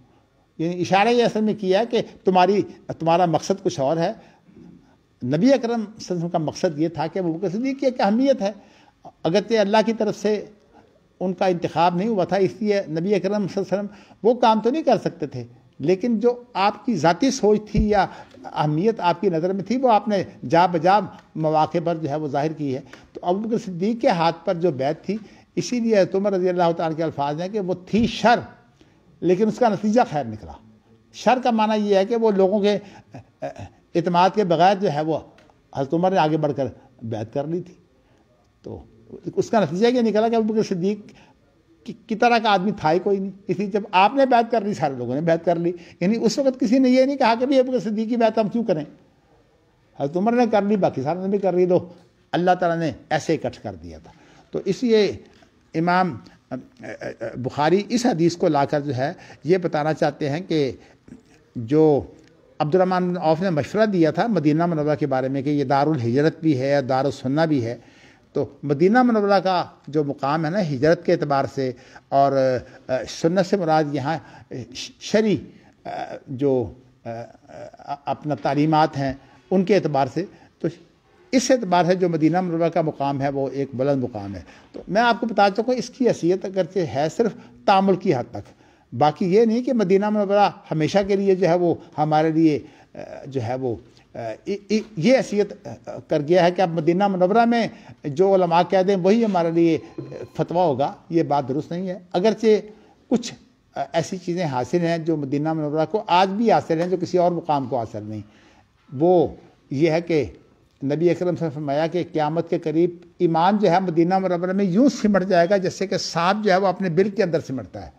इशारा ये असल में किया कि तुम्हारी तुम्हारा मकसद कुछ और है नबी अकरम वसल्लम का मकसद ये था कि अबू सदी की एक अहमियत है अगरचे अल्लाह की तरफ से उनका इंतखब नहीं हुआ था इसलिए नबी अकरम वसल्लम वो काम तो नहीं कर सकते थे लेकिन जो आपकी ज़ाती सोच थी या अहमियत आपकी नज़र में थी वो आपने जा बजा मौाक़े पर जो है वो जाहिर की है तो अब सिद्दीक के हाथ पर जो बैत थी इसीलिए तुमर रजी अल्लाह तन के अल्फाज हैं कि वो थी शर लेकिन उसका नतीजा खैर निकला शर का माना यह है कि वो लोगों के अतमाद के बगैर जो है वो हजरत उमर ने आगे बढ़कर बैत कर ली थी तो उसका नतीजा ये निकला कि अब सदीक कि, की तरह का आदमी था ही कोई नहीं इसलिए जब आपने बैत कर ली सारे लोगों ने बैत कर ली यानी उस वक्त किसी ने यह नहीं कहा कि भाई अबू बकर सिद्दीक की बैत हम क्यों करें हजरत उमर ने कर ली बाकी सारे ने भी कर ली तो अल्लाह ताला ने ऐसे इकट्ठ कर दिया था तो इसलिए इमाम बुखारी इस हदीस को लाकर जो है ये बताना चाहते हैं कि जो अब्दुलरमान औफ ने मशवरा दिया था मदीना मनवरा के बारे में कि ये दारुल हिजरत भी है दारुसन्ना भी है तो मदीना मनवरा का जो मुकाम है ना हिजरत के अतबार से और सुन्नत से मुराद यहाँ शरी जो अपना तालीमत हैं उनके अतबार से तो इस एतबार से जो मदीना मनवरा का मुकाम है वो एक बुलंद मुकाम है तो मैं आपको चुका हूँ इसकी हैसियत अगरचे है सिर्फ तामुल की हद तक बाकी ये नहीं कि मदीना मनवरा हमेशा के लिए जो है वो हमारे लिए जो है वो ये हैसियत कर गया है कि अब मदीना मनवरा में जो लमा कह दें वही हमारे लिए फतवा होगा ये बात दुरुस्त नहीं है अगरचे कुछ ऐसी चीज़ें हासिल हैं जो मदीना मनवरा को आज भी हासिल हैं जो किसी और मुकाम को हासिल नहीं वो ये है कि नबी अकरम से फरमाया कि क़्यामत के करीब ईमान जो है मदीना मरबर में यूँ सिमट जाएगा जैसे कि सांप जो है वो अपने बिल के अंदर सिमटता है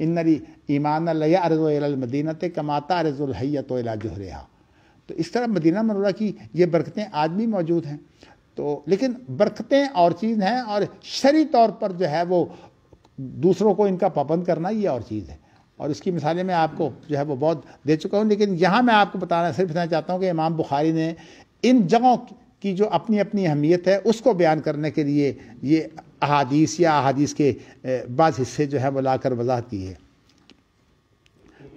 इन नरी ईमान लया अरज़ मदीना ते कमाता अरज़ुलहैत जोहरेहा तो इस तरह मदीना मनोरा की ये बरकतें आज भी मौजूद हैं तो लेकिन बरकतें और चीज़ हैं और शरी तौर पर जो है वो दूसरों को इनका पाबंद करना ये और चीज़ है और इसकी मिसालें मैं आपको जो है वो बहुत दे चुका हूँ लेकिन यहाँ मैं आपको बताना सिर्फ इतना चाहता हूँ कि इमाम बुखारी ने इन जगहों की जो अपनी अपनी अहमियत है उसको बयान करने के लिए ये अहादीस या अहादीस के बाद हिस्से जो है वो लाकर वजाहत की है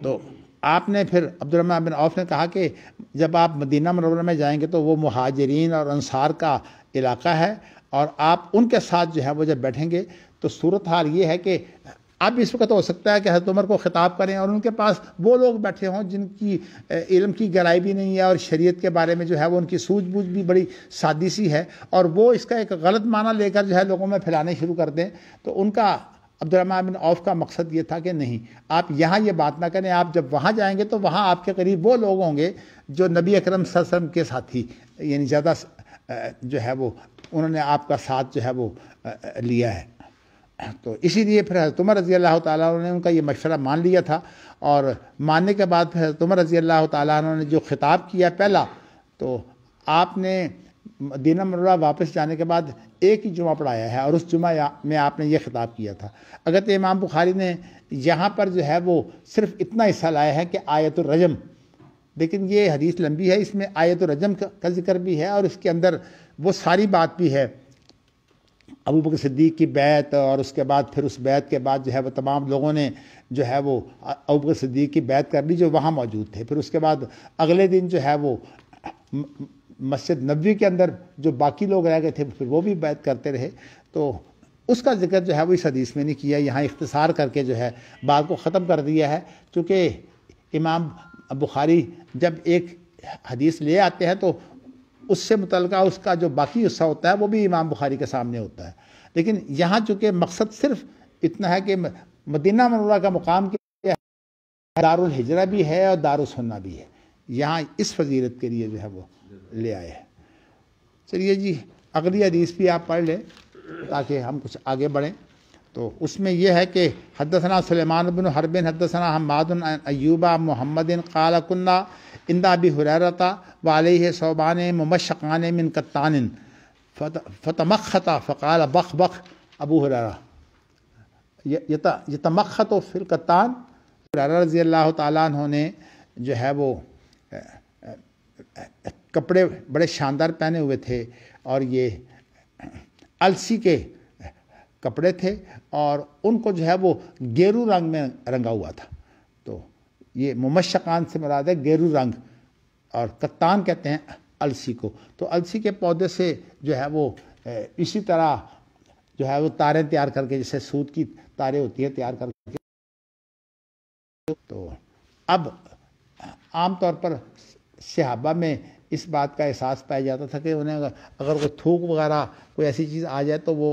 तो आपने फिर अब्दुलरमान बिन औफ ने कहा कि जब आप मदीना मनवर में जाएंगे तो वो महाजरीन और अनसार का इलाका है और आप उनके साथ जो है वो जब बैठेंगे तो सूरत हाल ये है कि अब इस वक्त हो सकता है कि हजरत उमर को ख़िताब करें और उनके पास वो लोग बैठे हों जिनकी इलम की गहराई भी नहीं है और शरीयत के बारे में जो है वो उनकी सूझबूझ भी बड़ी सादी सी है और वो इसका एक गलत माना लेकर जो है लोगों में फैलाने शुरू कर दें तो उनका अब्दुलरहमान बिन औफ का मकसद ये था कि नहीं आप यहाँ ये बात ना करें आप जब वहाँ जाएंगे तो वहाँ आपके करीब वो लोग होंगे जो नबी अकरम सल्लम के साथी यानी ज़्यादा जो है वो उन्होंने आपका साथ जो है वो लिया है तो इसीलिए फिर हजरतम रज़ी अल्लाह तु ने उनका ये मशवरा मान लिया था और मानने के बाद फिर हजरतम रज़ी अल्लाह तु ने जो खिताब किया पहला तो आपने दीना मरवा वापस जाने के बाद एक ही जुमा पढ़ाया है और उस जुमा में आपने ये खिताब किया था अगर तो इमाम बुखारी ने यहाँ पर जो है वो सिर्फ इतना हिस्सा लाया है कि आयतरजम लेकिन ये हदीस लंबी है इसमें आयतरजम का जिक्र भी है और इसके अंदर वो सारी बात भी है अबू बकर सिद्दीक की बैत और उसके बाद फिर उस बैत के बाद जो है वो तमाम लोगों ने जो है वो अबू बकर सिद्दीक की बैत कर ली जो वहाँ मौजूद थे फिर उसके बाद अगले दिन जो है वो मस्जिद नबी के अंदर जो बाकी लोग रह गए थे फिर वो भी बैत करते रहे तो उसका जिक्र जो है वो इस हदीस में नहीं किया यहाँ इख्तसार करके जो है बात को ख़त्म कर दिया है चूँकि इमाम बुखारी जब एक हदीस ले आते हैं तो उससे मुतल उसका जो बाकी हिस्सा होता है वो भी इमाम बुखारी के सामने होता है लेकिन यहाँ चूँकि मकसद सिर्फ इतना है कि मदीना मनोरा का मुकाम दारुल हिजरा भी है और दारुल सुन्ना भी है यहाँ इस फजीलत के लिए जो है वो ले आए हैं चलिए जी अगली हदीस भी आप पढ़ लें ताकि हम कुछ आगे बढ़ें तो उसमें यह है कि हदसना सलेमान बिन हरबिन हदसना हमादन अयूबा कला कालकुन्ना इंदा भी हुररता वाल सोबान ममशकान मिन कत्तान फतमखता फ़काल बख बख अबू हुररा यतमखत य- फिल कत्तान हुररा रजी अल्लाह तु ने जो है वो कपड़े बड़े शानदार पहने हुए थे और ये अलसी के कपड़े थे और उनको जो है वो गेरू रंग में रंगा हुआ था ये मुमशकान से मुराद है गेरू रंग और कत्तान कहते हैं अलसी को तो अलसी के पौधे से जो है वो इसी तरह जो है वो तारे तैयार करके जैसे सूत की तारे होती है तैयार करके तो अब आमतौर पर सिहाबा में इस बात का एहसास पाया जाता था कि उन्हें अगर कोई थूक वगैरह कोई ऐसी चीज़ आ जाए तो वो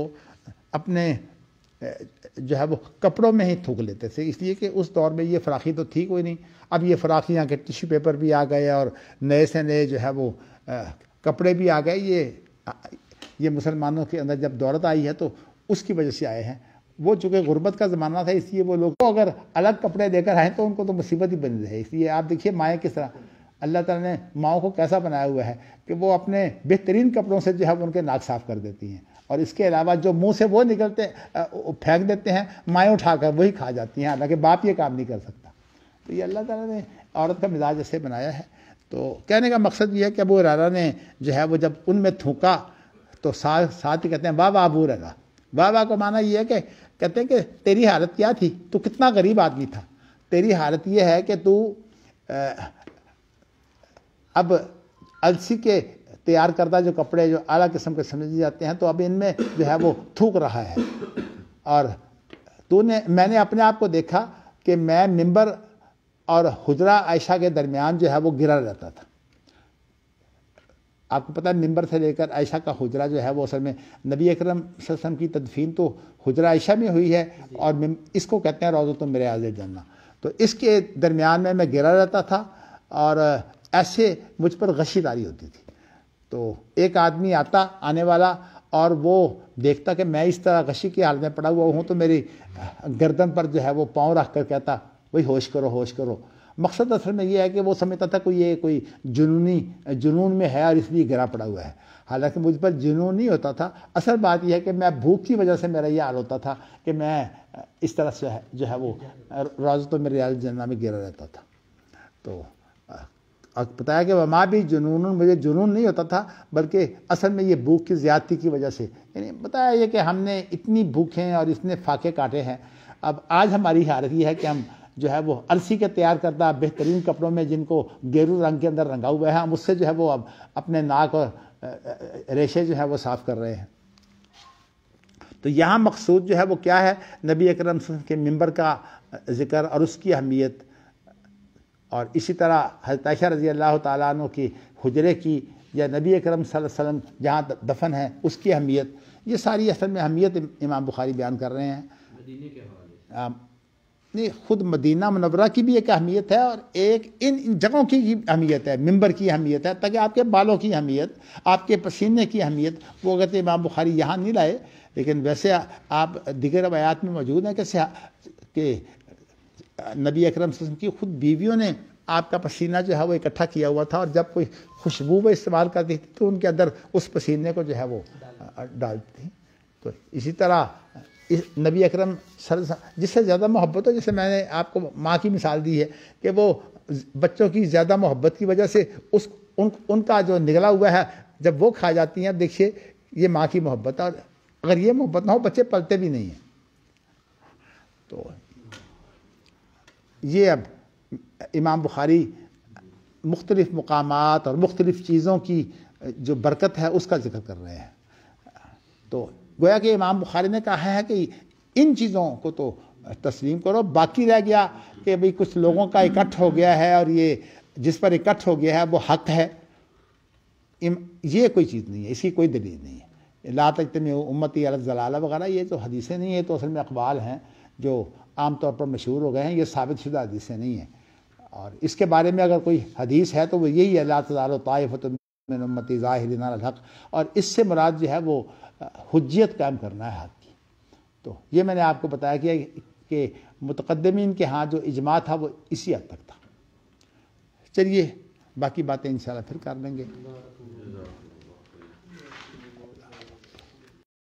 अपने जो है वो कपड़ों में ही थूक लेते थे इसलिए कि उस दौर में ये फराखी तो थी कोई नहीं अब ये फराखी यहाँ के टिश्यू पेपर भी आ गए और नए से नए जो है वो कपड़े भी आ गए ये ये मुसलमानों के अंदर जब दौलत आई है तो उसकी वजह से आए हैं वो चूँकि गुर्बत का ज़माना था इसलिए वो लोग अगर अलग कपड़े देकर आए तो उनको तो मुसीबत ही बनी रहे इसलिए आप देखिए माएँ किस तरह अल्लाह ताला ने माओ को कैसा बनाया हुआ है कि वो अपने बेहतरीन कपड़ों से जो है उनके नाक साफ कर देती हैं और इसके अलावा जो मुंह से वो निकलते फेंक देते हैं माएँ उठाकर वही खा जाती हैं हालांकि बाप ये काम नहीं कर सकता तो ये अल्लाह ताला ने औरत का मिजाज ऐसे बनाया है तो कहने का मकसद ये है कि अबू रारा ने जो है वो जब उनमें थूका तो साथ साथ ही कहते हैं बाबा अबू रगा बाबा को माना यह है कि कहते हैं कि तेरी हालत क्या थी तू कितना गरीब आदमी था तेरी हालत यह है कि तू अब अलसी के तैयार करता जो कपड़े जो आला किस्म के समझे जाते हैं तो अब इनमें जो है वो थूक रहा है और तूने मैंने अपने आप को देखा कि मैं मिंबर और हुजरा आयशा के दरमियान जो है वो गिरा रहता था आपको पता है मिंबर से लेकर आयशा का हुजरा जो है वो असल में नबी अक्रम सम की तदफीन तो हुजरा आयशा में हुई है और इसको कहते हैं रोज़ो तो मेरे आज़ जानना तो इसके दरमियान में मैं गिरा रहता था और ऐसे मुझ पर गशी तारी होती थी तो एक आदमी आता आने वाला और वो देखता कि मैं इस तरह गशी की हालत में पड़ा हुआ हूँ तो मेरी गर्दन पर जो है वो पाँव रख कर कहता भाई होश करो होश करो मकसद असल में ये है कि वो समझता था कोई ये कोई जुनूनी जुनून में है और इसलिए गिरा पड़ा हुआ है हालांकि मुझ पर जुनून नहीं होता था असल बात यह है कि मैं भूख की वजह से मेरा ये हाल होता था कि मैं इस तरह से जो है वो रोज़ तो मेरे जन्ना में गिरा रहता था तो बताया कि वमा भी जुनून मुझे जुनून नहीं होता था बल्कि असल में ये भूख की ज़्यादती की वजह से यानी बताया ये कि हमने इतनी भूखें और इतने फाके काटे हैं अब आज हमारी हालत ये है कि हम जो है वो अलसी के तैयार करता बेहतरीन कपड़ों में जिनको गेरू रंग के अंदर रंगा हुआ है हम उससे जो है वो अब अपने नाक और रेशे जो है वो साफ़ कर रहे हैं तो यहाँ मकसूद जो है वो क्या है नबी अकरम के मंबर का जिक्र और उसकी अहमियत और इसी तरह हजरत रज़ी अल्लाह तु की हजरे की या नबी करम वसम जहाँ दफन है उसकी अहमियत ये सारी असल में अहमियत इमाम बुखारी बयान कर रहे हैं नहीं ख़ुद मदीना मनवरा की भी एक अहमियत है और एक इन इन जगहों की अहमियत है मंबर की अहमियत है ताकि आपके बालों की अहमियत आपके पसीने की अहमियत वो अगर तो इमाम बुखारी यहाँ नहीं लाए लेकिन वैसे आप दिगर रवायात में मौजूद हैं कि नबी अकरम की खुद बीवियों ने आपका पसीना जो है वो इकट्ठा किया हुआ था और जब कोई खुशबू वह इस्तेमाल करती थी तो उनके अंदर उस पसीने को जो है वो डालती थी तो इसी तरह इस नबी अकरम सर जिससे ज़्यादा मोहब्बत हो जैसे मैंने आपको माँ की मिसाल दी है कि वो बच्चों की ज़्यादा मोहब्बत की वजह से उस उन उनका जो निकला हुआ है जब वो खा जाती हैं देखिए ये माँ की मोहब्बत और अगर ये मोहब्बत ना हो बच्चे पलते भी नहीं हैं तो ये अब इमाम बुखारी मुख्तलिफ मकाम और मुख्तलिफ चीज़ों की जो बरकत है उसका जिक्र कर रहे हैं तो गोया कि इमाम बुखारी ने कहा है कि इन चीज़ों को तो तस्लीम करो बाकी रह गया कि भाई कुछ लोगों का इकट्ठ हो गया है और ये जिस पर इकट्ठ हो गया है वो हक है ये कोई चीज़ नहीं है इसकी कोई दलील नहीं है लात तक में उम्मती अलग जलाला वगैरह ये तो हदीसें नहीं है तो असल में अकबाल हैं जो आम तौर पर मशहूर हो गए हैं ये साबित शुदा हदीसें नहीं हैं और इसके बारे में अगर कोई हदीस है तो वो यही है ला तफ़तमती ज़ाहिर हक़ और इससे मुराद जो है वो हजियत कायम करना है हक़ की तो ये मैंने आपको बताया कि, कि मुतकदमीन के हाँ जो इजमा था वो इसी हद तक था चलिए बाकी बातें इन फिर कर लेंगे